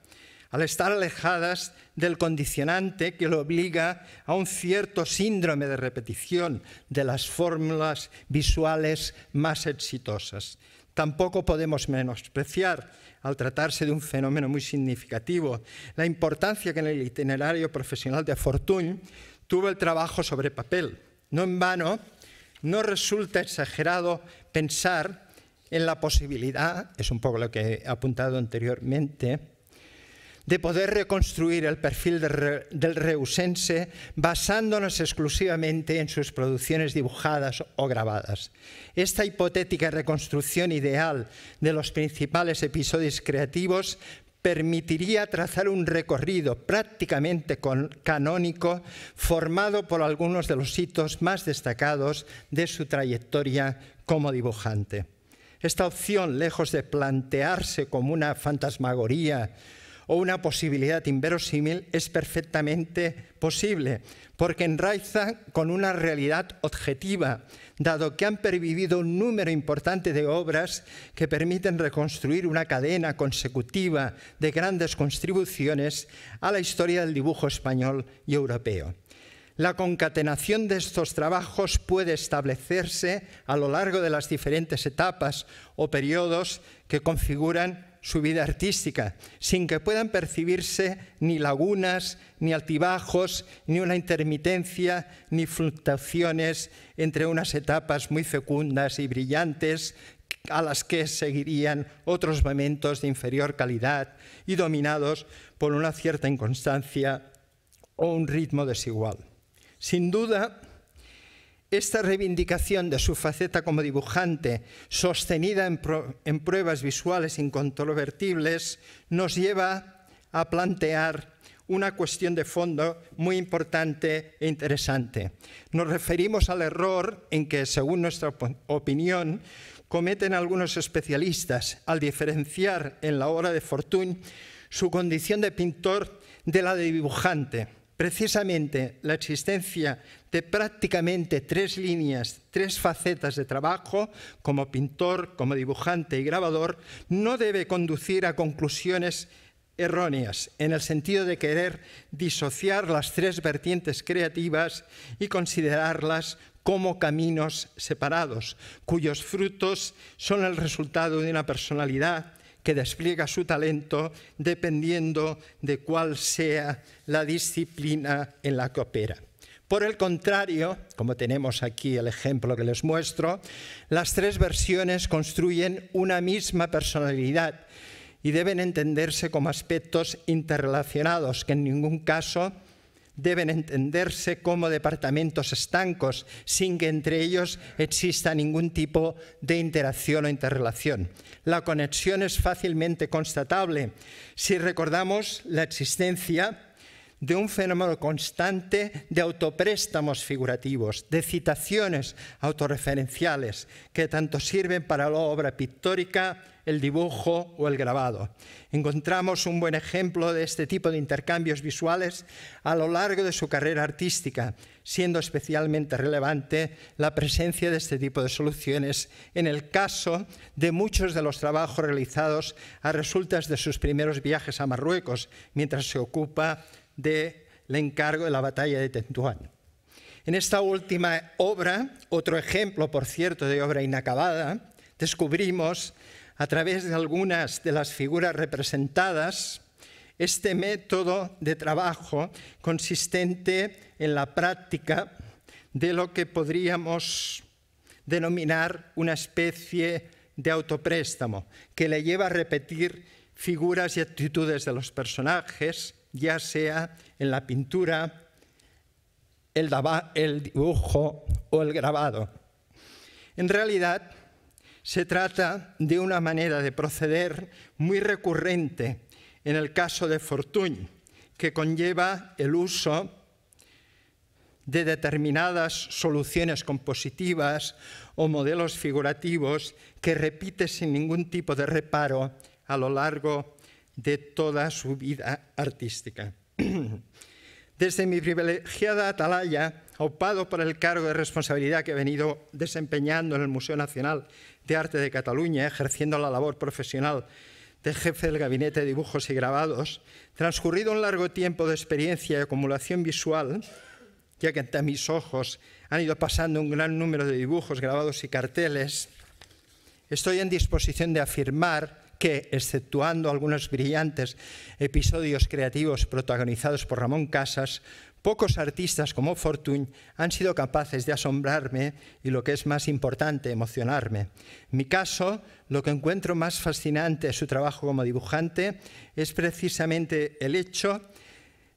al estar alejadas del condicionante que lo obliga a un cierto síndrome de repetición de las fórmulas visuales más exitosas. Tampoco podemos menospreciar, al tratarse de un fenómeno muy significativo, la importancia que en el itinerario profesional de Fortuny tuvo el trabajo sobre papel. No en vano, no resulta exagerado pensar en la posibilidad, es un poco lo que he apuntado anteriormente, de poder reconstruir el perfil del reusense basándonos exclusivamente en sus producciones dibujadas o grabadas. Esta hipotética reconstrucción ideal de los principales episodios creativos permitiría trazar un recorrido prácticamente canónico formado por algunos de los hitos más destacados de su trayectoria como dibujante. Esta opción, lejos de plantearse como una fantasmagoría o una posibilidad inverosímil es perfectamente posible, porque enraiza con una realidad objetiva, dado que han pervivido un número importante de obras que permiten reconstruir una cadena consecutiva de grandes contribuciones a la historia del dibujo español y europeo. La concatenación de estos trabajos puede establecerse a lo largo de las diferentes etapas o periodos que configuran su vida artística, sin que puedan percibirse ni lagunas, ni altibajos, ni una intermitencia, ni fluctuaciones entre unas etapas muy fecundas y brillantes a las que seguirían otros momentos de inferior calidad y dominados por una cierta inconstancia o un ritmo desigual. Sin duda, esta reivindicación de su faceta como dibujante, sostenida en, pruebas visuales incontrovertibles, nos lleva a plantear una cuestión de fondo muy importante e interesante. Nos referimos al error en que, según nuestra opinión, cometen algunos especialistas al diferenciar en la obra de Fortun su condición de pintor de la de dibujante precisamente la existencia de prácticamente tres líneas, tres facetas de trabajo, como pintor, como dibujante y grabador, no debe conducir a conclusiones erróneas, en el sentido de querer disociar las tres vertientes creativas y considerarlas como caminos separados, cuyos frutos son el resultado de una personalidad que despliega su talento dependiendo de cuál sea la disciplina en la que opera. Por el contrario, como tenemos aquí el ejemplo que les muestro, las tres versiones construyen una misma personalidad y deben entenderse como aspectos interrelacionados que en ningún caso deben entenderse como departamentos estancos, sin que entre ellos exista ningún tipo de interacción o interrelación. La conexión es fácilmente constatable si recordamos la existencia de un fenómeno constante de autopréstamos figurativos, de citaciones autorreferenciales que tanto sirven para la obra pictórica, el dibujo o el grabado. Encontramos un buen ejemplo de este tipo de intercambios visuales a lo largo de su carrera artística, siendo especialmente relevante la presencia de este tipo de soluciones en el caso de muchos de los trabajos realizados a resultas de sus primeros viajes a Marruecos, mientras se ocupa del encargo de la batalla de Tetuán. En esta última obra, otro ejemplo, por cierto, de obra inacabada, descubrimos a través de algunas de las figuras representadas este método de trabajo consistente en la práctica de lo que podríamos denominar una especie de autopréstamo, que le lleva a repetir figuras y actitudes de los personajes, ya sea en la pintura, el, dibujo o el grabado. En realidad, se trata de una manera de proceder muy recurrente en el caso de Fortuny, que conlleva el uso de determinadas soluciones compositivas o modelos figurativos que repite sin ningún tipo de reparo a lo largo de toda su vida artística. Desde mi privilegiada atalaya, opado por el cargo de responsabilidad que he venido desempeñando en el Museo Nacional de Arte de Cataluña, ejerciendo la labor profesional de jefe del Gabinete de Dibujos y Grabados, transcurrido un largo tiempo de experiencia y acumulación visual, ya que ante mis ojos han ido pasando un gran número de dibujos, grabados y carteles, estoy en disposición de afirmar que, exceptuando algunos brillantes episodios creativos protagonizados por Ramón Casas, pocos artistas como Fortuny han sido capaces de asombrarme y, lo que es más importante, emocionarme. En mi caso, lo que encuentro más fascinante de su trabajo como dibujante es precisamente el hecho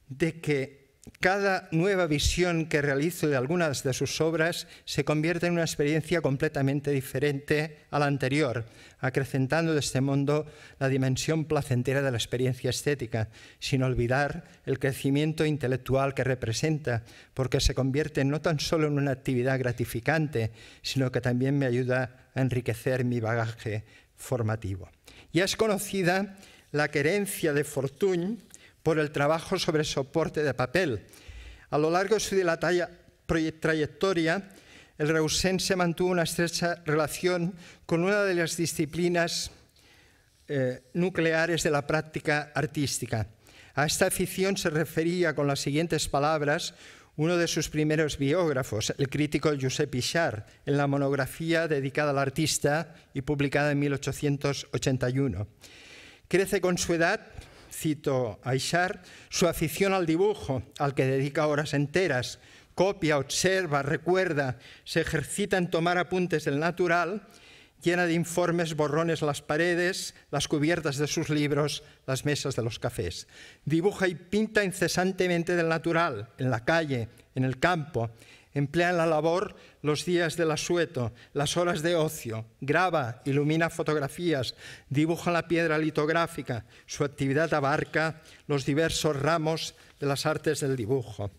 de que cada nueva visión que realizo de algunas de sus obras se convierte en una experiencia completamente diferente a la anterior, acrecentando de este mundo la dimensión placentera de la experiencia estética, sin olvidar el crecimiento intelectual que representa, porque se convierte no tan solo en una actividad gratificante, sino que también me ayuda a enriquecer mi bagaje formativo. Ya es conocida la querencia de Fortuny, por el trabajo sobre soporte de papel. A lo largo de su dilatada trayectoria, el se mantuvo una estrecha relación con una de las disciplinas eh, nucleares de la práctica artística. A esta afición se refería con las siguientes palabras uno de sus primeros biógrafos, el crítico Josep Pichard, en la monografía dedicada al artista y publicada en 1881. Crece con su edad, cito a su afición al dibujo, al que dedica horas enteras, copia, observa, recuerda, se ejercita en tomar apuntes del natural, llena de informes borrones las paredes, las cubiertas de sus libros, las mesas de los cafés. Dibuja y pinta incesantemente del natural, en la calle, en el campo, Emplea en la labor los días del asueto, las horas de ocio, graba, ilumina fotografías, dibuja la piedra litográfica. Su actividad abarca los diversos ramos de las artes del dibujo.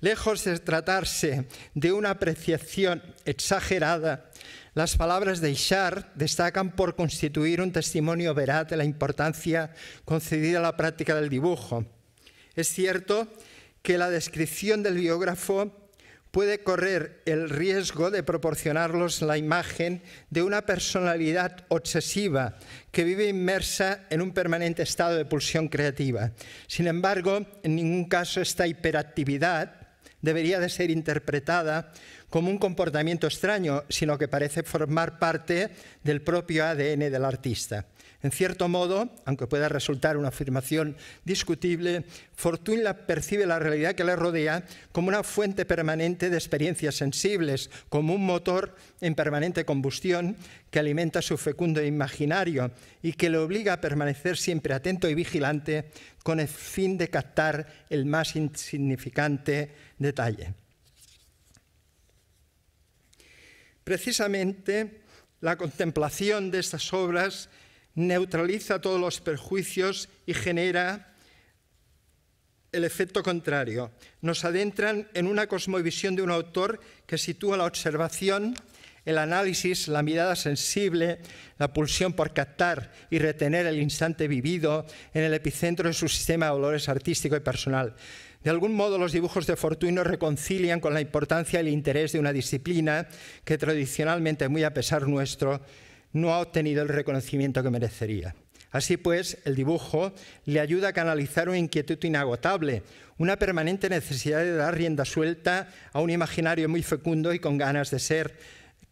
Lejos de tratarse de una apreciación exagerada, las palabras de Ishar destacan por constituir un testimonio veraz de la importancia concedida a la práctica del dibujo. Es cierto que la descripción del biógrafo puede correr el riesgo de proporcionarlos la imagen de una personalidad obsesiva que vive inmersa en un permanente estado de pulsión creativa. Sin embargo, en ningún caso esta hiperactividad debería de ser interpretada como un comportamiento extraño, sino que parece formar parte del propio ADN del artista. En cierto modo, aunque pueda resultar una afirmación discutible, Fortuyn percibe la realidad que le rodea como una fuente permanente de experiencias sensibles, como un motor en permanente combustión que alimenta su fecundo imaginario y que le obliga a permanecer siempre atento y vigilante con el fin de captar el más insignificante detalle. Precisamente la contemplación de estas obras neutraliza todos los perjuicios y genera el efecto contrario. Nos adentran en una cosmovisión de un autor que sitúa la observación, el análisis, la mirada sensible, la pulsión por captar y retener el instante vivido en el epicentro de su sistema de valores artístico y personal. De algún modo, los dibujos de Fortuino reconcilian con la importancia y el interés de una disciplina que tradicionalmente, muy a pesar nuestro, no ha obtenido el reconocimiento que merecería. Así pues, el dibujo le ayuda a canalizar una inquietud inagotable, una permanente necesidad de dar rienda suelta a un imaginario muy fecundo y con ganas de ser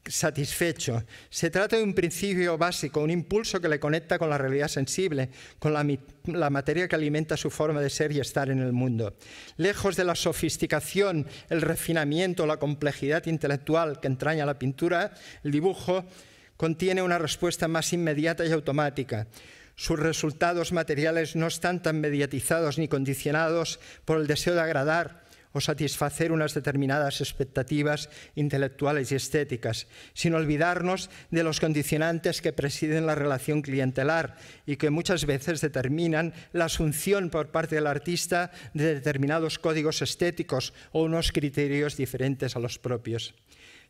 satisfecho. Se trata de un principio básico, un impulso que le conecta con la realidad sensible, con la, materia que alimenta su forma de ser y estar en el mundo. Lejos de la sofisticación, el refinamiento, la complejidad intelectual que entraña la pintura, el dibujo contiene una respuesta más inmediata y automática. Sus resultados materiales no están tan mediatizados ni condicionados por el deseo de agradar o satisfacer unas determinadas expectativas intelectuales y estéticas, sin olvidarnos de los condicionantes que presiden la relación clientelar y que muchas veces determinan la asunción por parte del artista de determinados códigos estéticos o unos criterios diferentes a los propios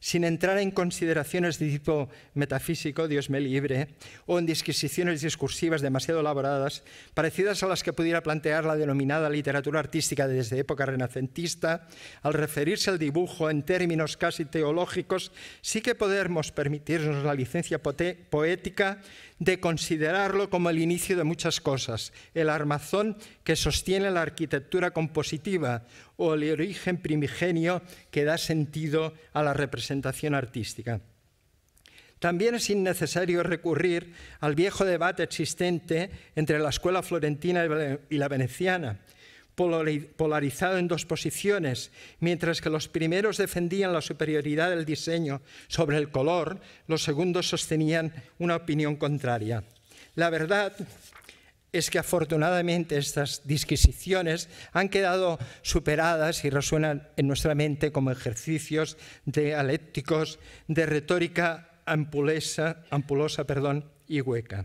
sin entrar en consideraciones de tipo metafísico, Dios me libre, o en disquisiciones discursivas demasiado elaboradas, parecidas a las que pudiera plantear la denominada literatura artística desde época renacentista, al referirse al dibujo en términos casi teológicos, sí que podemos permitirnos la licencia poética de considerarlo como el inicio de muchas cosas, el armazón que sostiene la arquitectura compositiva o el origen primigenio que da sentido a la representación artística. También es innecesario recurrir al viejo debate existente entre la escuela florentina y la veneciana, polarizado en dos posiciones. Mientras que los primeros defendían la superioridad del diseño sobre el color, los segundos sostenían una opinión contraria. La verdad es que afortunadamente estas disquisiciones han quedado superadas y resuenan en nuestra mente como ejercicios dialécticos de retórica ampulosa perdón, y hueca.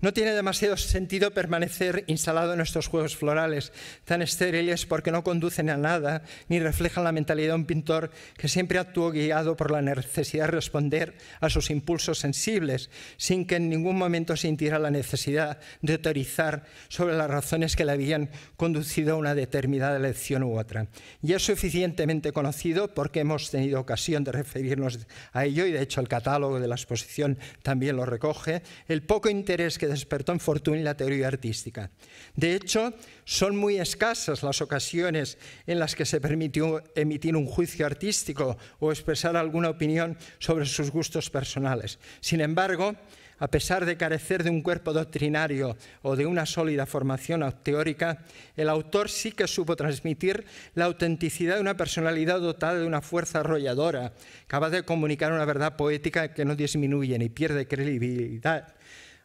No tiene demasiado sentido permanecer instalado en estos juegos florales, tan estériles porque no conducen a nada ni reflejan la mentalidad de un pintor que siempre actuó guiado por la necesidad de responder a sus impulsos sensibles, sin que en ningún momento sintiera la necesidad de autorizar sobre las razones que le habían conducido a una determinada elección u otra. Y es suficientemente conocido porque hemos tenido ocasión de referirnos a ello, y de hecho el catálogo de la exposición también lo recoge, el poco interés que despertó en Fortuny la teoría artística. De hecho, son muy escasas las ocasiones en las que se permitió emitir un juicio artístico o expresar alguna opinión sobre sus gustos personales. Sin embargo, a pesar de carecer de un cuerpo doctrinario o de una sólida formación teórica, el autor sí que supo transmitir la autenticidad de una personalidad dotada de una fuerza arrolladora, capaz de comunicar una verdad poética que no disminuye ni pierde credibilidad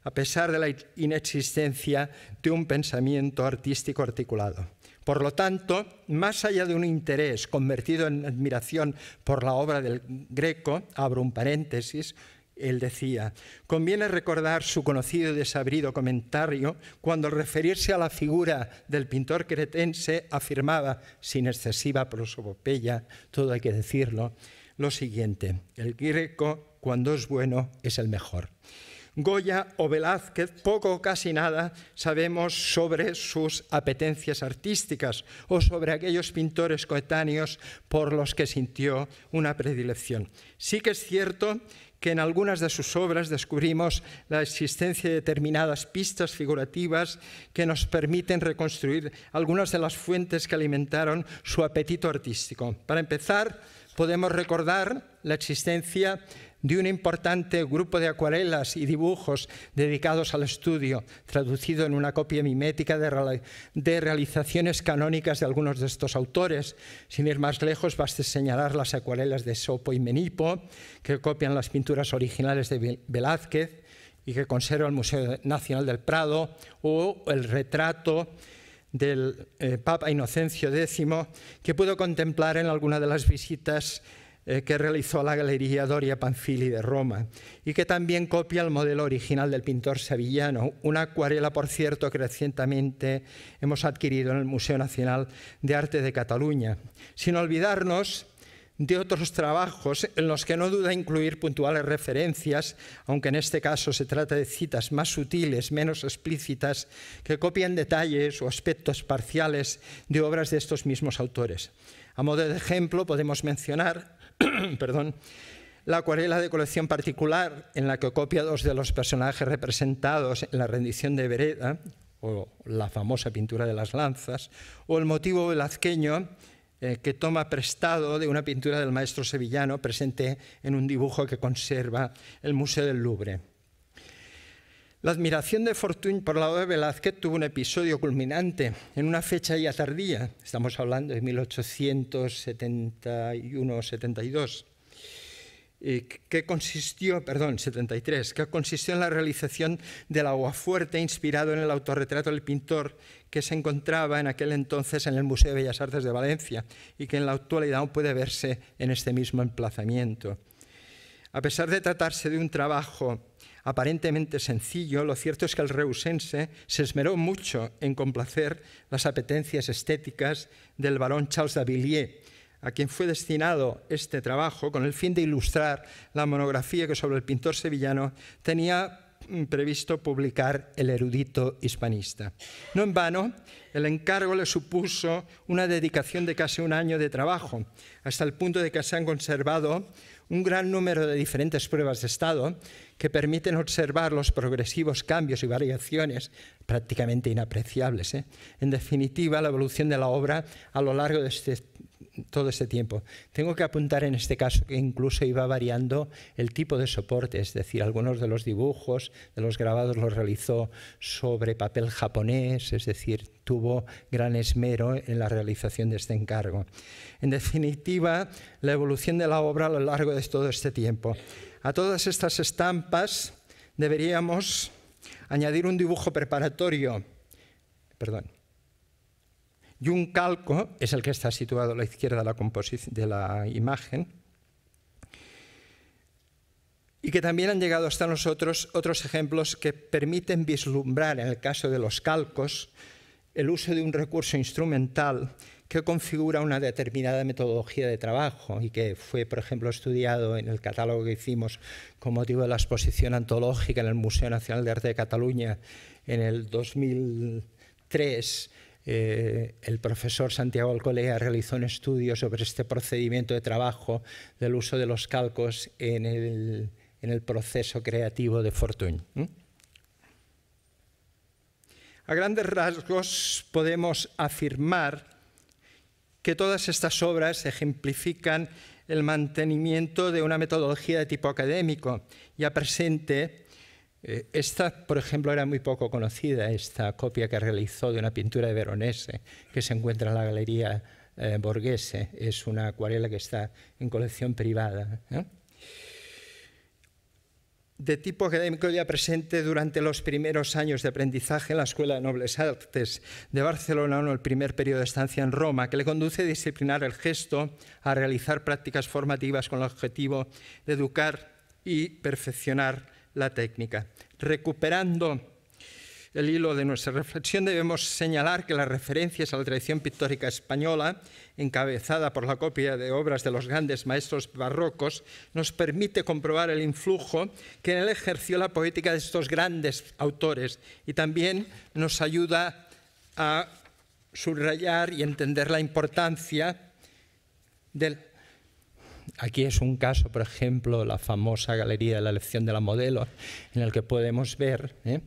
a pesar de la inexistencia de un pensamiento artístico articulado. Por lo tanto, más allá de un interés convertido en admiración por la obra del Greco, abro un paréntesis, él decía, conviene recordar su conocido y desabrido comentario cuando al referirse a la figura del pintor cretense afirmaba, sin excesiva prosopopeya, todo hay que decirlo, lo siguiente, el greco cuando es bueno es el mejor. Goya o Velázquez, poco o casi nada sabemos sobre sus apetencias artísticas o sobre aquellos pintores coetáneos por los que sintió una predilección. Sí que es cierto que en algunas de sus obras descubrimos la existencia de determinadas pistas figurativas que nos permiten reconstruir algunas de las fuentes que alimentaron su apetito artístico. Para empezar, podemos recordar la existencia de un importante grupo de acuarelas y dibujos dedicados al estudio, traducido en una copia mimética de, realizaciones canónicas de algunos de estos autores. Sin ir más lejos, basta señalar las acuarelas de Sopo y Menipo, que copian las pinturas originales de Velázquez y que conserva el Museo Nacional del Prado, o el retrato del eh, Papa Inocencio X, que pudo contemplar en alguna de las visitas eh, que realizó la Galería Doria Panfili de Roma y que también copia el modelo original del pintor sevillano, una acuarela, por cierto, que recientemente hemos adquirido en el Museo Nacional de Arte de Cataluña. Sin olvidarnos de otros trabajos en los que no duda incluir puntuales referencias, aunque en este caso se trata de citas más sutiles, menos explícitas, que copian detalles o aspectos parciales de obras de estos mismos autores. A modo de ejemplo, podemos mencionar perdón, la acuarela de colección particular en la que copia dos de los personajes representados en la rendición de Vereda, o la famosa pintura de las lanzas, o el motivo velazqueño eh, que toma prestado de una pintura del maestro sevillano presente en un dibujo que conserva el Museo del Louvre. La admiración de Fortuny por la obra de Velázquez tuvo un episodio culminante en una fecha ya tardía, estamos hablando de 1871-72, eh, que consistió, perdón, 73, que consistió en la realización del agua fuerte inspirado en el autorretrato del pintor que se encontraba en aquel entonces en el Museo de Bellas Artes de Valencia y que en la actualidad aún puede verse en este mismo emplazamiento. A pesar de tratarse de un trabajo aparentemente sencillo, lo cierto es que el reusense se esmeró mucho en complacer las apetencias estéticas del barón Charles de Villiers, a quien fue destinado este trabajo con el fin de ilustrar la monografía que sobre el pintor sevillano tenía mm, previsto publicar el erudito hispanista. No en vano, el encargo le supuso una dedicación de casi un año de trabajo, hasta el punto de que se han conservado un gran número de diferentes pruebas de estado que permiten observar los progresivos cambios y variaciones prácticamente inapreciables. ¿eh? En definitiva, la evolución de la obra a lo largo de este todo este tiempo. Tengo que apuntar en este caso que incluso iba variando el tipo de soporte, es decir, algunos de los dibujos, de los grabados los realizó sobre papel japonés, es decir, tuvo gran esmero en la realización de este encargo. En definitiva, la evolución de la obra a lo largo de todo este tiempo. A todas estas estampas deberíamos añadir un dibujo preparatorio, perdón, y un calco es el que está situado a la izquierda de la, de la imagen, y que también han llegado hasta nosotros otros ejemplos que permiten vislumbrar, en el caso de los calcos, el uso de un recurso instrumental que configura una determinada metodología de trabajo y que fue, por ejemplo, estudiado en el catálogo que hicimos con motivo de la exposición antológica en el Museo Nacional de Arte de Cataluña en el 2003 eh, el profesor Santiago Alcolea realizó un estudio sobre este procedimiento de trabajo del uso de los calcos en el, proceso creativo de Fortuny. ¿Mm? A grandes rasgos podemos afirmar que todas estas obras ejemplifican el mantenimiento de una metodología de tipo académico ya presente eh, esta, por ejemplo, era muy poco conocida, esta copia que realizó de una pintura de Veronese que se encuentra en la Galería eh, Borghese. Es una acuarela que está en colección privada. ¿eh? De tipo académico ya presente durante los primeros años de aprendizaje en la Escuela de Nobles Artes de Barcelona, en el primer periodo de estancia en Roma, que le conduce a disciplinar el gesto, a realizar prácticas formativas con el objetivo de educar y perfeccionar la técnica. Recuperando el hilo de nuestra reflexión, debemos señalar que las referencias a la tradición pictórica española, encabezada por la copia de obras de los grandes maestros barrocos, nos permite comprobar el influjo que en él ejerció la poética de estos grandes autores y también nos ayuda a subrayar y entender la importancia del Aquí es un caso, por ejemplo, la famosa galería de la elección de la modelo, en el que podemos ver, ¿eh?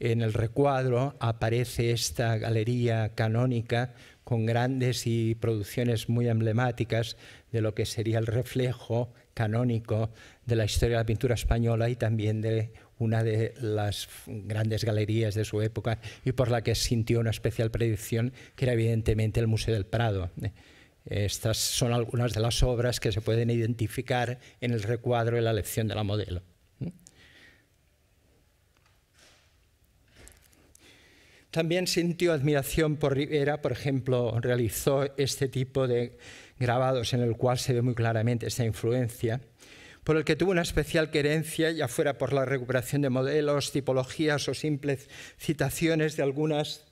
en el recuadro aparece esta galería canónica con grandes y producciones muy emblemáticas de lo que sería el reflejo canónico de la historia de la pintura española y también de una de las grandes galerías de su época y por la que sintió una especial predicción, que era evidentemente el Museo del Prado. ¿eh? Estas son algunas de las obras que se pueden identificar en el recuadro de la lección de la modelo. También sintió admiración por Rivera, por ejemplo, realizó este tipo de grabados en el cual se ve muy claramente esta influencia, por el que tuvo una especial querencia, ya fuera por la recuperación de modelos, tipologías o simples citaciones de algunas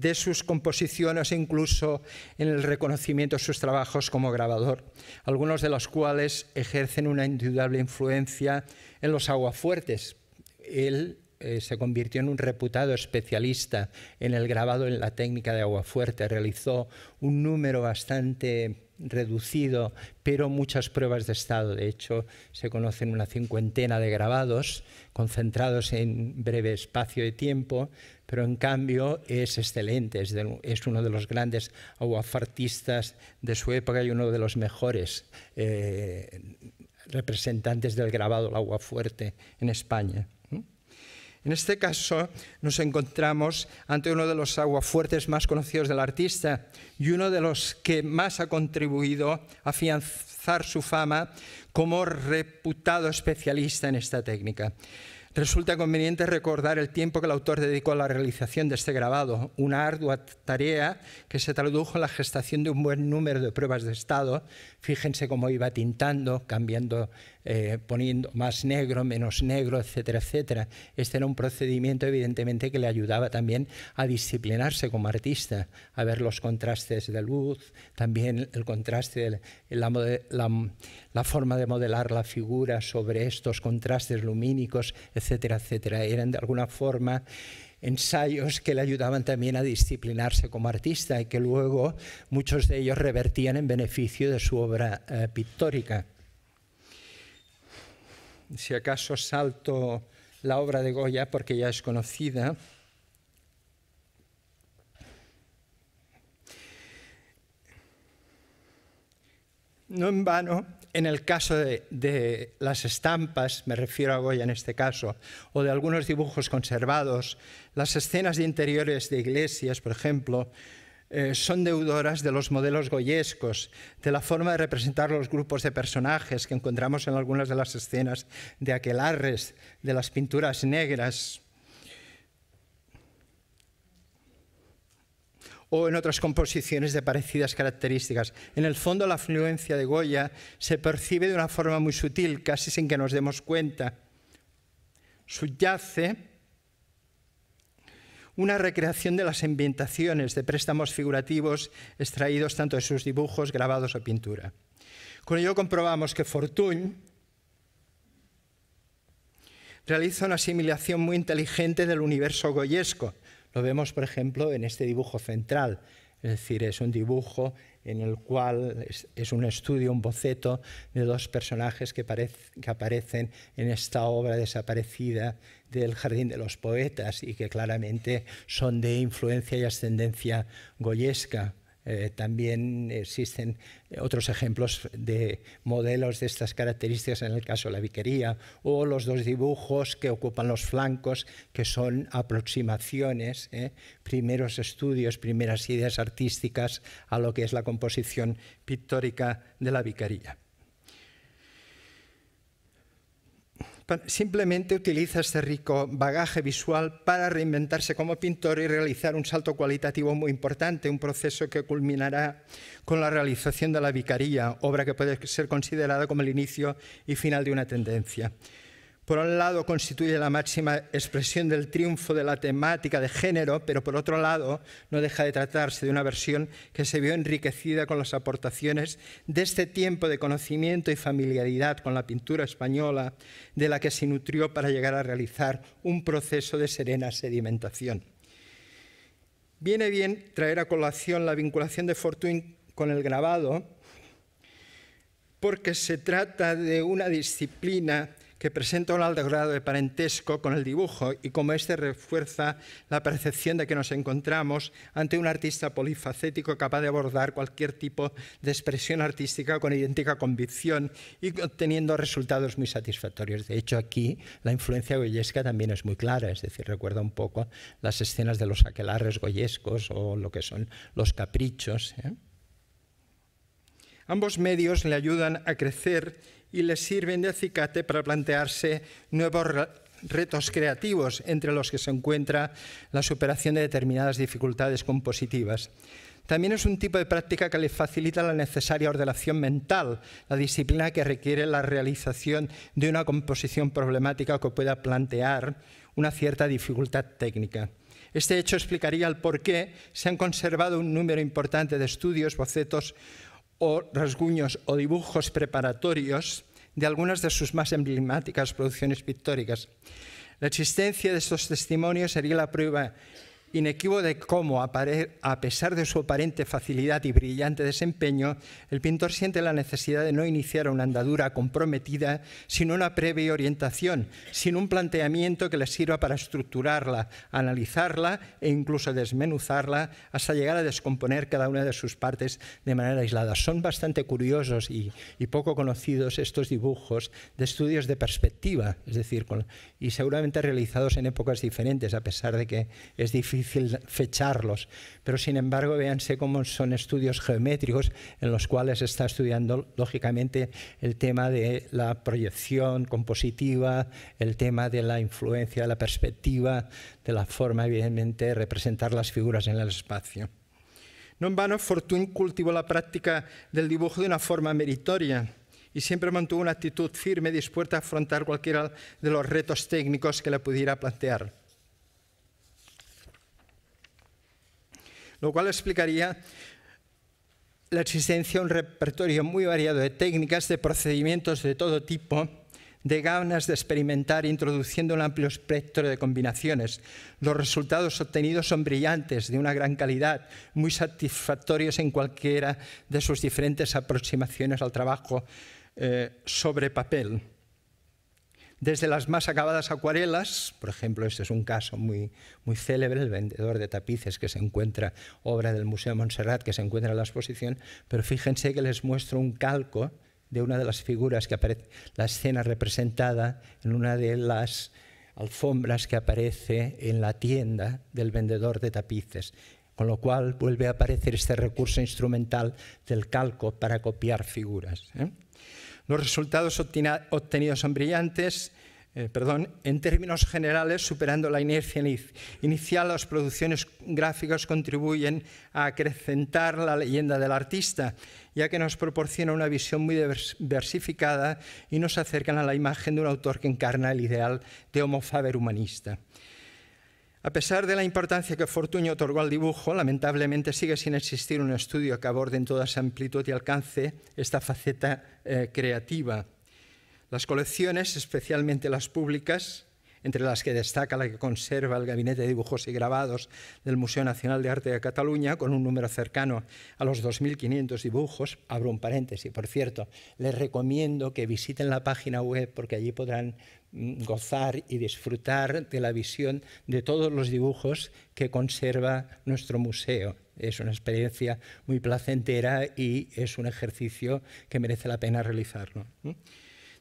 de sus composiciones e incluso en el reconocimiento de sus trabajos como grabador, algunos de los cuales ejercen una indudable influencia en los aguafuertes. Él eh, se convirtió en un reputado especialista en el grabado en la técnica de aguafuerte, realizó un número bastante reducido, pero muchas pruebas de estado. De hecho, se conocen una cincuentena de grabados concentrados en breve espacio de tiempo, pero en cambio es excelente, es, uno de los grandes aguafartistas de su época y uno de los mejores eh, representantes del grabado el agua fuerte en España. En este caso nos encontramos ante uno de los aguafuertes más conocidos del artista y uno de los que más ha contribuido a afianzar su fama como reputado especialista en esta técnica. Resulta conveniente recordar el tiempo que el autor dedicó a la realización de este grabado, una ardua tarea que se tradujo en la gestación de un buen número de pruebas de estado. Fíjense cómo iba tintando, cambiando eh, poniendo más negro, menos negro, etcétera, etcétera. Este era un procedimiento evidentemente que le ayudaba también a disciplinarse como artista, a ver los contrastes de luz, también el contraste, la, forma de modelar la figura sobre estos contrastes lumínicos, etcétera, etcétera. Eran de alguna forma ensayos que le ayudaban también a disciplinarse como artista y que luego muchos de ellos revertían en beneficio de su obra eh, pictórica si acaso salto la obra de Goya porque ya es conocida. No en vano, en el caso de, las estampas, me refiero a Goya en este caso, o de algunos dibujos conservados, las escenas de interiores de iglesias, por ejemplo, eh, son deudoras de los modelos goyescos, de la forma de representar los grupos de personajes que encontramos en algunas de las escenas de Aquelarres, de las pinturas negras, o en otras composiciones de parecidas características. En el fondo, la afluencia de Goya se percibe de una forma muy sutil, casi sin que nos demos cuenta. Subyace una recreación de las ambientaciones de préstamos figurativos extraídos tanto de sus dibujos, grabados o pintura. Con ello comprobamos que Fortun realiza una asimilación muy inteligente del universo goyesco. Lo vemos, por ejemplo, en este dibujo central, es decir, es un dibujo en el cual es, un estudio, un boceto de dos personajes que, que aparecen en esta obra desaparecida del Jardín de los Poetas y que claramente son de influencia y ascendencia goyesca. Eh, también existen otros ejemplos de modelos de estas características en el caso de la viquería o los dos dibujos que ocupan los flancos, que son aproximaciones, ¿eh? primeros estudios, primeras ideas artísticas a lo que es la composición pictórica de la viquería. simplemente utiliza este rico bagaje visual para reinventarse como pintor y realizar un salto cualitativo muy importante, un proceso que culminará con la realización de La Vicaría, obra que puede ser considerada como el inicio y final de una tendencia por un lado constituye la máxima expresión del triunfo de la temática de género, pero por otro lado no deja de tratarse de una versión que se vio enriquecida con las aportaciones de este tiempo de conocimiento y familiaridad con la pintura española, de la que se nutrió para llegar a realizar un proceso de serena sedimentación. Viene bien traer a colación la vinculación de Fortuyn con el grabado, porque se trata de una disciplina que presenta un alto grado de parentesco con el dibujo y como este refuerza la percepción de que nos encontramos ante un artista polifacético capaz de abordar cualquier tipo de expresión artística con idéntica convicción y obteniendo resultados muy satisfactorios. De hecho, aquí la influencia goyesca también es muy clara, es decir, recuerda un poco las escenas de los aquelarres goyescos o lo que son los caprichos. ¿eh? Ambos medios le ayudan a crecer y les sirven de acicate para plantearse nuevos retos creativos, entre los que se encuentra la superación de determinadas dificultades compositivas. También es un tipo de práctica que le facilita la necesaria ordenación mental, la disciplina que requiere la realización de una composición problemática que pueda plantear una cierta dificultad técnica. Este hecho explicaría el por qué se han conservado un número importante de estudios, bocetos o rasguños o dibujos preparatorios de algunas de sus más emblemáticas producciones pictóricas. La existencia de estos testimonios sería la prueba Inequivo de cómo, a pesar de su aparente facilidad y brillante desempeño, el pintor siente la necesidad de no iniciar una andadura comprometida sin una previa orientación, sin un planteamiento que le sirva para estructurarla, analizarla e incluso desmenuzarla hasta llegar a descomponer cada una de sus partes de manera aislada. Son bastante curiosos y, poco conocidos estos dibujos de estudios de perspectiva, es decir, y seguramente realizados en épocas diferentes, a pesar de que es difícil difícil fecharlos, pero sin embargo véanse cómo son estudios geométricos en los cuales está estudiando lógicamente el tema de la proyección compositiva, el tema de la influencia, de la perspectiva, de la forma evidentemente de representar las figuras en el espacio. No en vano, Fortuyn cultivó la práctica del dibujo de una forma meritoria y siempre mantuvo una actitud firme dispuesta a afrontar cualquiera de los retos técnicos que le pudiera plantear. lo cual explicaría la existencia de un repertorio muy variado de técnicas, de procedimientos de todo tipo, de ganas de experimentar introduciendo un amplio espectro de combinaciones. Los resultados obtenidos son brillantes, de una gran calidad, muy satisfactorios en cualquiera de sus diferentes aproximaciones al trabajo eh, sobre papel desde las más acabadas acuarelas, por ejemplo, este es un caso muy, muy célebre, el vendedor de tapices que se encuentra, obra del Museo Montserrat que se encuentra en la exposición, pero fíjense que les muestro un calco de una de las figuras que aparece, la escena representada en una de las alfombras que aparece en la tienda del vendedor de tapices, con lo cual vuelve a aparecer este recurso instrumental del calco para copiar figuras. ¿eh? Los resultados obtenidos son brillantes, eh, perdón, en términos generales, superando la inercia inicial, las producciones gráficas contribuyen a acrecentar la leyenda del artista, ya que nos proporciona una visión muy diversificada y nos acercan a la imagen de un autor que encarna el ideal de homo humanista. A pesar de la importancia que Fortuny otorgó al dibujo, lamentablemente sigue sin existir un estudio que aborde en toda su amplitud y alcance esta faceta eh, creativa. Las colecciones, especialmente las públicas, entre las que destaca la que conserva el Gabinete de Dibujos y Grabados del Museo Nacional de Arte de Cataluña, con un número cercano a los 2.500 dibujos. Abro un paréntesis, por cierto, les recomiendo que visiten la página web porque allí podrán mm, gozar y disfrutar de la visión de todos los dibujos que conserva nuestro museo. Es una experiencia muy placentera y es un ejercicio que merece la pena realizarlo.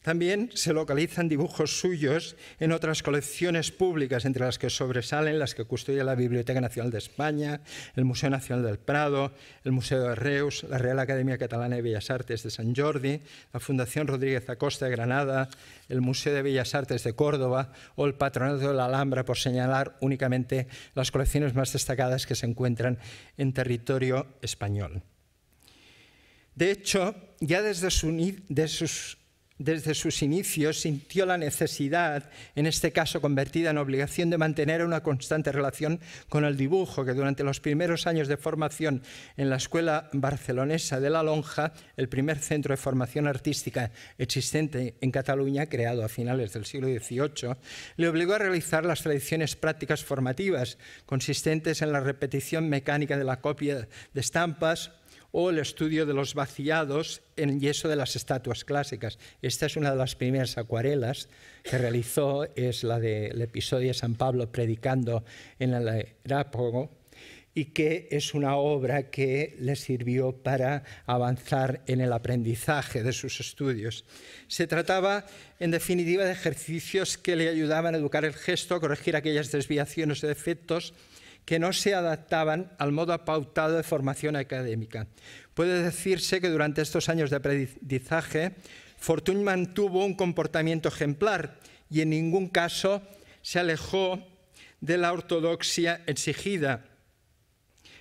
También se localizan dibujos suyos en otras colecciones públicas, entre las que sobresalen las que custodia la Biblioteca Nacional de España, el Museo Nacional del Prado, el Museo de Reus, la Real Academia Catalana de Bellas Artes de San Jordi, la Fundación Rodríguez Acosta de Granada, el Museo de Bellas Artes de Córdoba o el Patronato de la Alhambra, por señalar únicamente las colecciones más destacadas que se encuentran en territorio español. De hecho, ya desde, su, desde sus desde sus inicios sintió la necesidad, en este caso convertida en obligación, de mantener una constante relación con el dibujo, que durante los primeros años de formación en la Escuela Barcelonesa de la Lonja, el primer centro de formación artística existente en Cataluña, creado a finales del siglo XVIII, le obligó a realizar las tradiciones prácticas formativas, consistentes en la repetición mecánica de la copia de estampas, o el estudio de los vaciados en yeso de las estatuas clásicas. Esta es una de las primeras acuarelas que realizó, es la del episodio de San Pablo predicando en el Aerópago y que es una obra que le sirvió para avanzar en el aprendizaje de sus estudios. Se trataba, en definitiva, de ejercicios que le ayudaban a educar el gesto, a corregir aquellas desviaciones o defectos, que no se adaptaban al modo apautado de formación académica. Puede decirse que durante estos años de aprendizaje, Fortuny mantuvo un comportamiento ejemplar y en ningún caso se alejó de la ortodoxia exigida,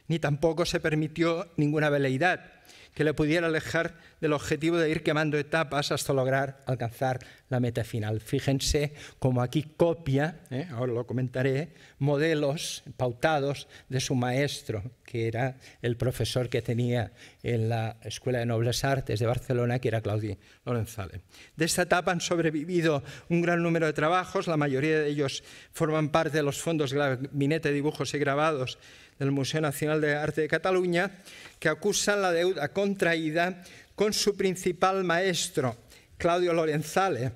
ni tampoco se permitió ninguna veleidad que le pudiera alejar del objetivo de ir quemando etapas hasta lograr alcanzar la meta final. Fíjense cómo aquí copia, ¿eh? ahora lo comentaré, modelos pautados de su maestro, que era el profesor que tenía en la Escuela de Nobles Artes de Barcelona, que era Claudi Lorenzale. De esta etapa han sobrevivido un gran número de trabajos, la mayoría de ellos forman parte de los fondos Gabinete de Dibujos y Grabados del Museo Nacional de Arte de Cataluña, que acusan la deuda contraída con su principal maestro, Claudio Lorenzale,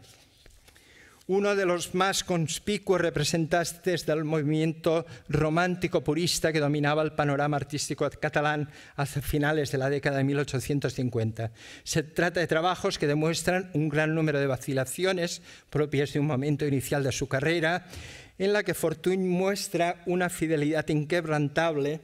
uno de los más conspicuos representantes del movimiento romántico purista que dominaba el panorama artístico catalán hacia finales de la década de 1850. Se trata de trabajos que demuestran un gran número de vacilaciones propias de un momento inicial de su carrera, en la que Fortuny muestra una fidelidad inquebrantable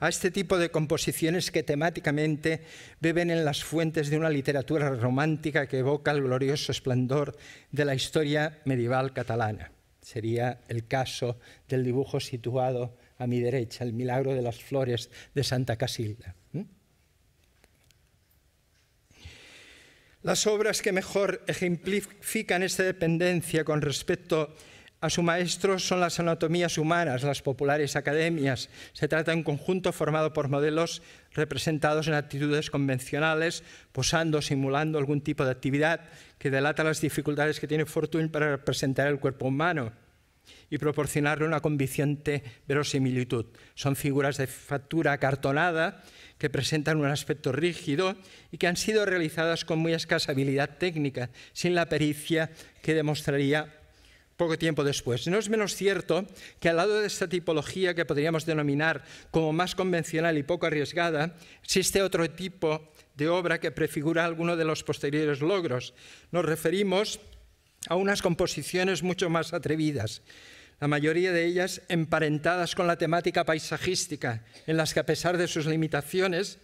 a este tipo de composiciones que temáticamente beben en las fuentes de una literatura romántica que evoca el glorioso esplendor de la historia medieval catalana. Sería el caso del dibujo situado a mi derecha, el milagro de las flores de Santa Casilda. Las obras que mejor ejemplifican esta dependencia con respecto a a su maestro son las anatomías humanas, las populares academias. Se trata de un conjunto formado por modelos representados en actitudes convencionales, posando, simulando algún tipo de actividad que delata las dificultades que tiene Fortune para representar el cuerpo humano y proporcionarle una convincente verosimilitud. Son figuras de factura acartonada que presentan un aspecto rígido y que han sido realizadas con muy escasa habilidad técnica, sin la pericia que demostraría poco tiempo después. No es menos cierto que al lado de esta tipología que podríamos denominar como más convencional y poco arriesgada, existe otro tipo de obra que prefigura alguno de los posteriores logros. Nos referimos a unas composiciones mucho más atrevidas, la mayoría de ellas emparentadas con la temática paisajística, en las que a pesar de sus limitaciones,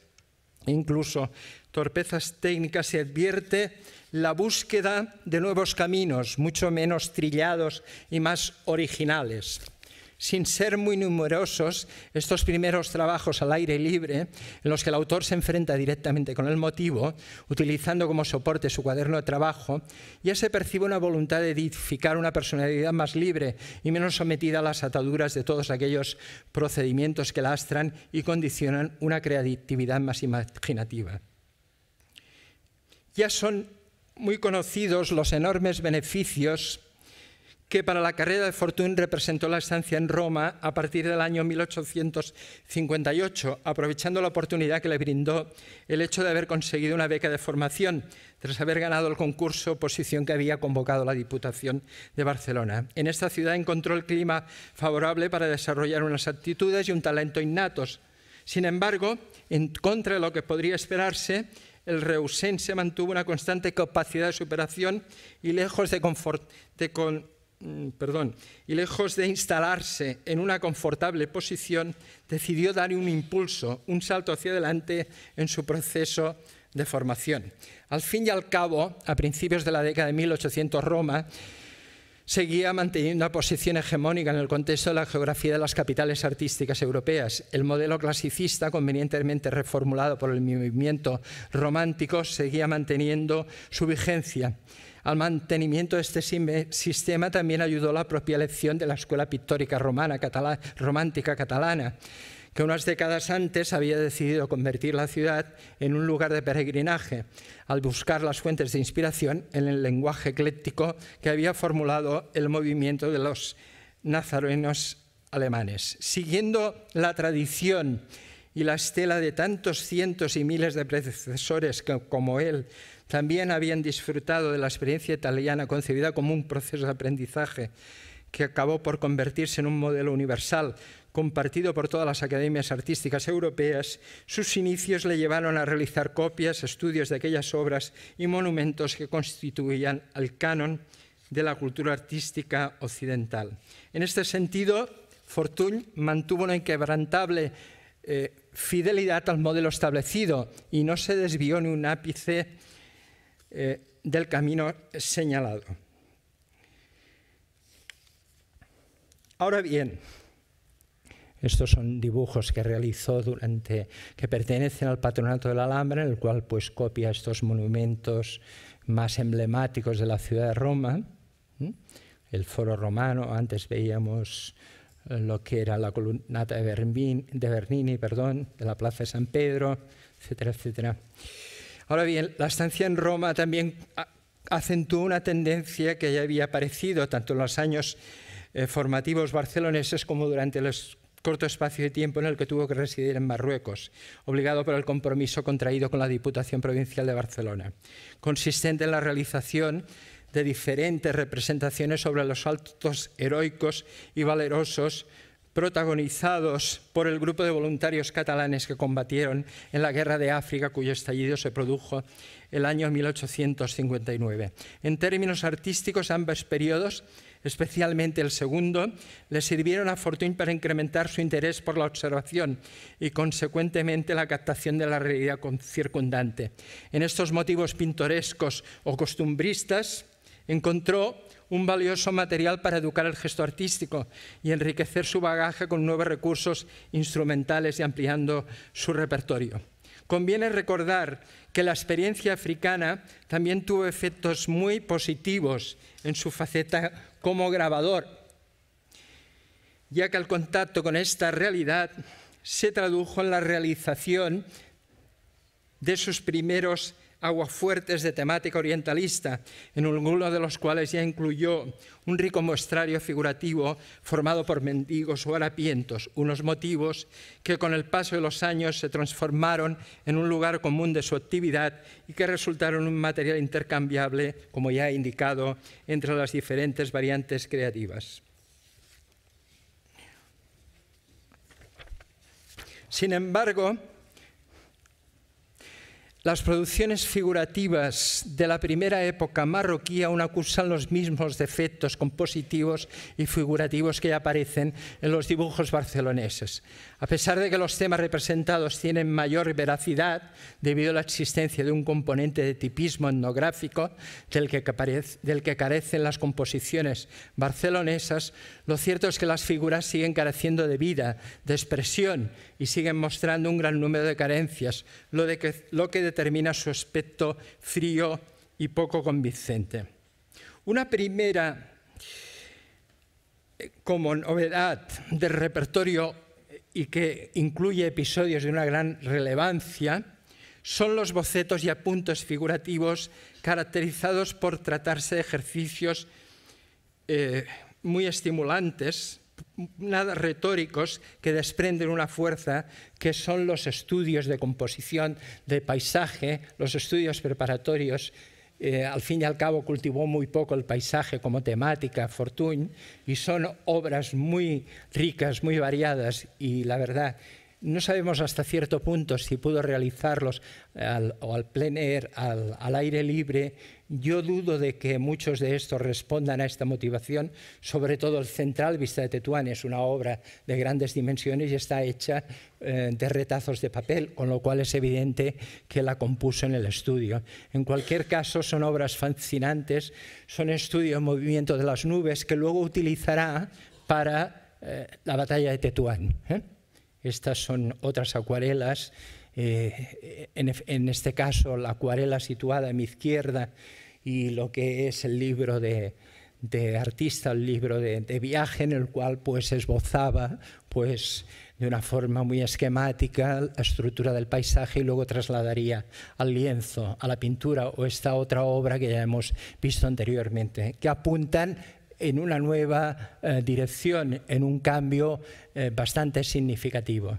incluso torpezas técnicas, se advierte la búsqueda de nuevos caminos, mucho menos trillados y más originales. Sin ser muy numerosos, estos primeros trabajos al aire libre, en los que el autor se enfrenta directamente con el motivo, utilizando como soporte su cuaderno de trabajo, ya se percibe una voluntad de edificar una personalidad más libre y menos sometida a las ataduras de todos aquellos procedimientos que lastran y condicionan una creatividad más imaginativa. Ya son muy conocidos los enormes beneficios que para la carrera de Fortune representó la estancia en Roma a partir del año 1858, aprovechando la oportunidad que le brindó el hecho de haber conseguido una beca de formación tras haber ganado el concurso, posición que había convocado la Diputación de Barcelona. En esta ciudad encontró el clima favorable para desarrollar unas actitudes y un talento innatos. Sin embargo, en contra de lo que podría esperarse, el se mantuvo una constante capacidad de superación y lejos de, confort, mm, perdón, y lejos de instalarse en una confortable posición, decidió dar un impulso, un salto hacia adelante en su proceso de formación. Al fin y al cabo, a principios de la década de 1800 Roma seguía manteniendo una posición hegemónica en el contexto de la geografía de las capitales artísticas europeas. El modelo clasicista, convenientemente reformulado por el movimiento romántico, seguía manteniendo su vigencia. Al mantenimiento de este sistema también ayudó la propia elección de la escuela pictórica romana, romántica catalana, que unas décadas antes había decidido convertir la ciudad en un lugar de peregrinaje, al buscar las fuentes de inspiración en el lenguaje ecléctico que había formulado el movimiento de los nazarenos alemanes. Siguiendo la tradición y la estela de tantos cientos y miles de predecesores que, como él, también habían disfrutado de la experiencia italiana concebida como un proceso de aprendizaje que acabó por convertirse en un modelo universal compartido por todas las academias artísticas europeas, sus inicios le llevaron a realizar copias, estudios de aquellas obras y monumentos que constituían el canon de la cultura artística occidental. En este sentido, Fortuny mantuvo una inquebrantable eh, fidelidad al modelo establecido y no se desvió ni un ápice eh, del camino señalado. Ahora bien, estos son dibujos que realizó durante, que pertenecen al Patronato de la Alhambra, en el cual pues copia estos monumentos más emblemáticos de la ciudad de Roma. El foro romano, antes veíamos lo que era la columnata de, Bernini, de Bernini, perdón, de la Plaza de San Pedro, etcétera, etcétera. Ahora bien, la estancia en Roma también acentuó una tendencia que ya había aparecido tanto en los años eh, formativos barceloneses como durante los corto espacio de tiempo en el que tuvo que residir en Marruecos, obligado por el compromiso contraído con la Diputación Provincial de Barcelona, consistente en la realización de diferentes representaciones sobre los altos heroicos y valerosos protagonizados por el grupo de voluntarios catalanes que combatieron en la Guerra de África, cuyo estallido se produjo el año 1859. En términos artísticos, ambos periodos especialmente el segundo, le sirvieron a Fortuyn para incrementar su interés por la observación y, consecuentemente, la captación de la realidad circundante. En estos motivos pintorescos o costumbristas, encontró un valioso material para educar el gesto artístico y enriquecer su bagaje con nuevos recursos instrumentales y ampliando su repertorio. Conviene recordar que la experiencia africana también tuvo efectos muy positivos en su faceta como grabador, ya que el contacto con esta realidad se tradujo en la realización de sus primeros fuertes de temática orientalista, en alguno de los cuales ya incluyó un rico mostrario figurativo formado por mendigos o harapientos, unos motivos que con el paso de los años se transformaron en un lugar común de su actividad y que resultaron un material intercambiable, como ya he indicado, entre las diferentes variantes creativas. Sin embargo, las producciones figurativas de la primera época marroquí aún acusan los mismos defectos compositivos y figurativos que aparecen en los dibujos barceloneses. A pesar de que los temas representados tienen mayor veracidad debido a la existencia de un componente de tipismo etnográfico del que carecen las composiciones barcelonesas, lo cierto es que las figuras siguen careciendo de vida, de expresión y siguen mostrando un gran número de carencias, lo, que, determina su aspecto frío y poco convincente. Una primera eh, como novedad del repertorio eh, y que incluye episodios de una gran relevancia, son los bocetos y apuntes figurativos caracterizados por tratarse de ejercicios eh, muy estimulantes, nada retóricos, que desprenden una fuerza que son los estudios de composición, de paisaje, los estudios preparatorios. Eh, al fin y al cabo cultivó muy poco el paisaje como temática fortune, y son obras muy ricas, muy variadas y la verdad no sabemos hasta cierto punto si pudo realizarlos al, o al plein air, al, al aire libre, yo dudo de que muchos de estos respondan a esta motivación, sobre todo el central Vista de Tetuán es una obra de grandes dimensiones y está hecha eh, de retazos de papel, con lo cual es evidente que la compuso en el estudio. En cualquier caso, son obras fascinantes, son estudios en movimiento de las nubes que luego utilizará para eh, la batalla de Tetuán. ¿eh? Estas son otras acuarelas. en, en, este caso la acuarela situada a mi izquierda y lo que es el libro de, artista, el libro de, viaje en el cual pues esbozaba pues de una forma muy esquemática la estructura del paisaje y luego trasladaría al lienzo, a la pintura o esta otra obra que ya hemos visto anteriormente, que apuntan en una nueva eh, dirección, en un cambio eh, bastante significativo.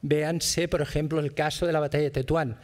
Véanse, por ejemplo, el caso de la batalla de Tetuán,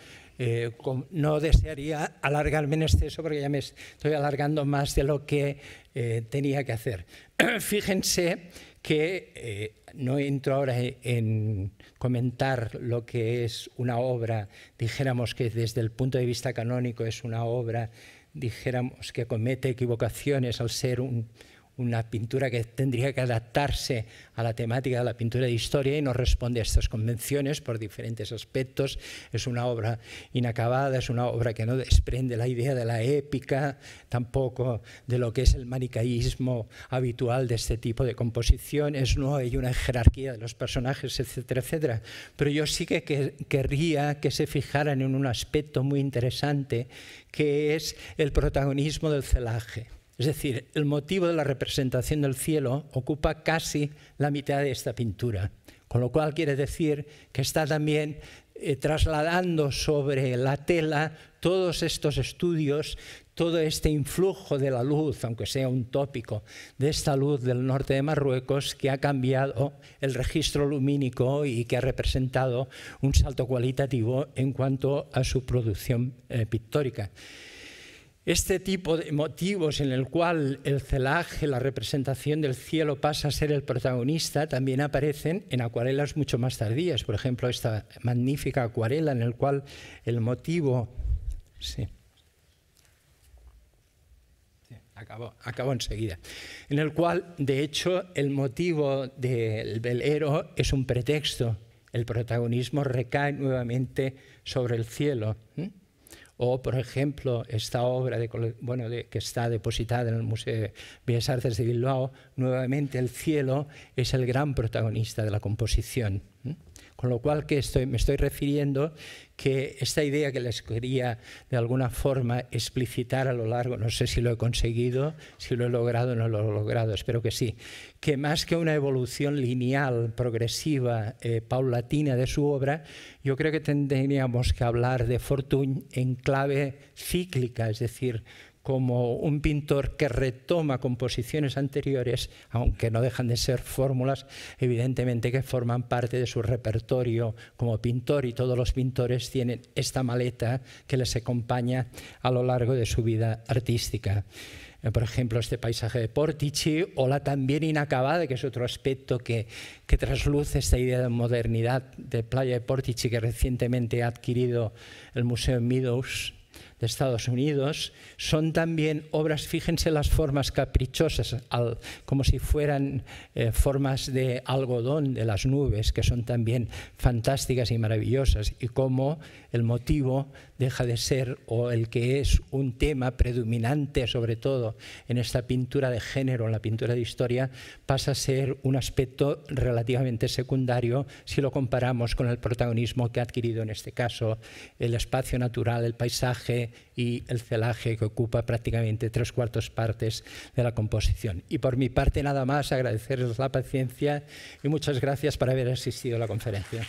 eh, no desearía alargarme en exceso porque ya me estoy alargando más de lo que eh, tenía que hacer. Fíjense que eh, no entro ahora en comentar lo que es una obra, dijéramos que desde el punto de vista canónico es una obra, dijéramos que comete equivocaciones al ser un, una pintura que tendría que adaptarse a la temática de la pintura de historia y no responde a estas convenciones por diferentes aspectos. Es una obra inacabada, es una obra que no desprende la idea de la épica, tampoco de lo que es el manicaísmo habitual de este tipo de composiciones. No hay una jerarquía de los personajes, etcétera, etcétera. Pero yo sí que querría que se fijaran en un aspecto muy interesante que es el protagonismo del celaje. Es decir, el motivo de la representación del cielo ocupa casi la mitad de esta pintura, con lo cual quiere decir que está también eh, trasladando sobre la tela todos estos estudios, todo este influjo de la luz, aunque sea un tópico, de esta luz del norte de Marruecos que ha cambiado el registro lumínico y que ha representado un salto cualitativo en cuanto a su producción eh, pictórica. Este tipo de motivos en el cual el celaje, la representación del cielo, pasa a ser el protagonista, también aparecen en acuarelas mucho más tardías. Por ejemplo, esta magnífica acuarela en la cual el motivo... Sí. acabó, enseguida. En el cual, de hecho, el motivo del velero es un pretexto. El protagonismo recae nuevamente sobre el cielo. O, por ejemplo, esta obra de, que está depositada en el Museo de Bellas Artes de Bilbao, nuevamente el cielo es el gran protagonista de la composición. Con lo cual, que estoy, me estoy refiriendo que esta idea que les quería de alguna forma explicitar a lo largo, no sé si lo he conseguido, si lo he logrado o no lo he logrado, espero que sí, que más que una evolución lineal, progresiva, eh, paulatina de su obra, yo creo que tendríamos que hablar de fortuna en clave cíclica, es decir, como un pintor que retoma composiciones anteriores, aunque no dejan de ser fórmulas, evidentemente que forman parte de su repertorio como pintor y todos los pintores tienen esta maleta que les acompaña a lo largo de su vida artística eh, por ejemplo, este paisaje de Portici, o la también inacabada, que es otro aspecto que, que, trasluce esta idea de modernidad de Playa de Portici que recientemente ha adquirido el Museo Meadows de Estados Unidos son también obras, fíjense las formas caprichosas, como si fueran eh, formas de algodón de las nubes, que son también fantásticas y maravillosas, y cómo el motivo deja de ser o el que es un tema predominante, sobre todo en esta pintura de género, en la pintura de historia, pasa a ser un aspecto relativamente secundario si lo comparamos con el protagonismo que ha adquirido en este caso el espacio natural, el paisaje y el celaje que ocupa prácticamente tres cuartos partes de la composición. Y por mi parte nada más agradecerles la paciencia y muchas gracias por haber asistido a la conferencia.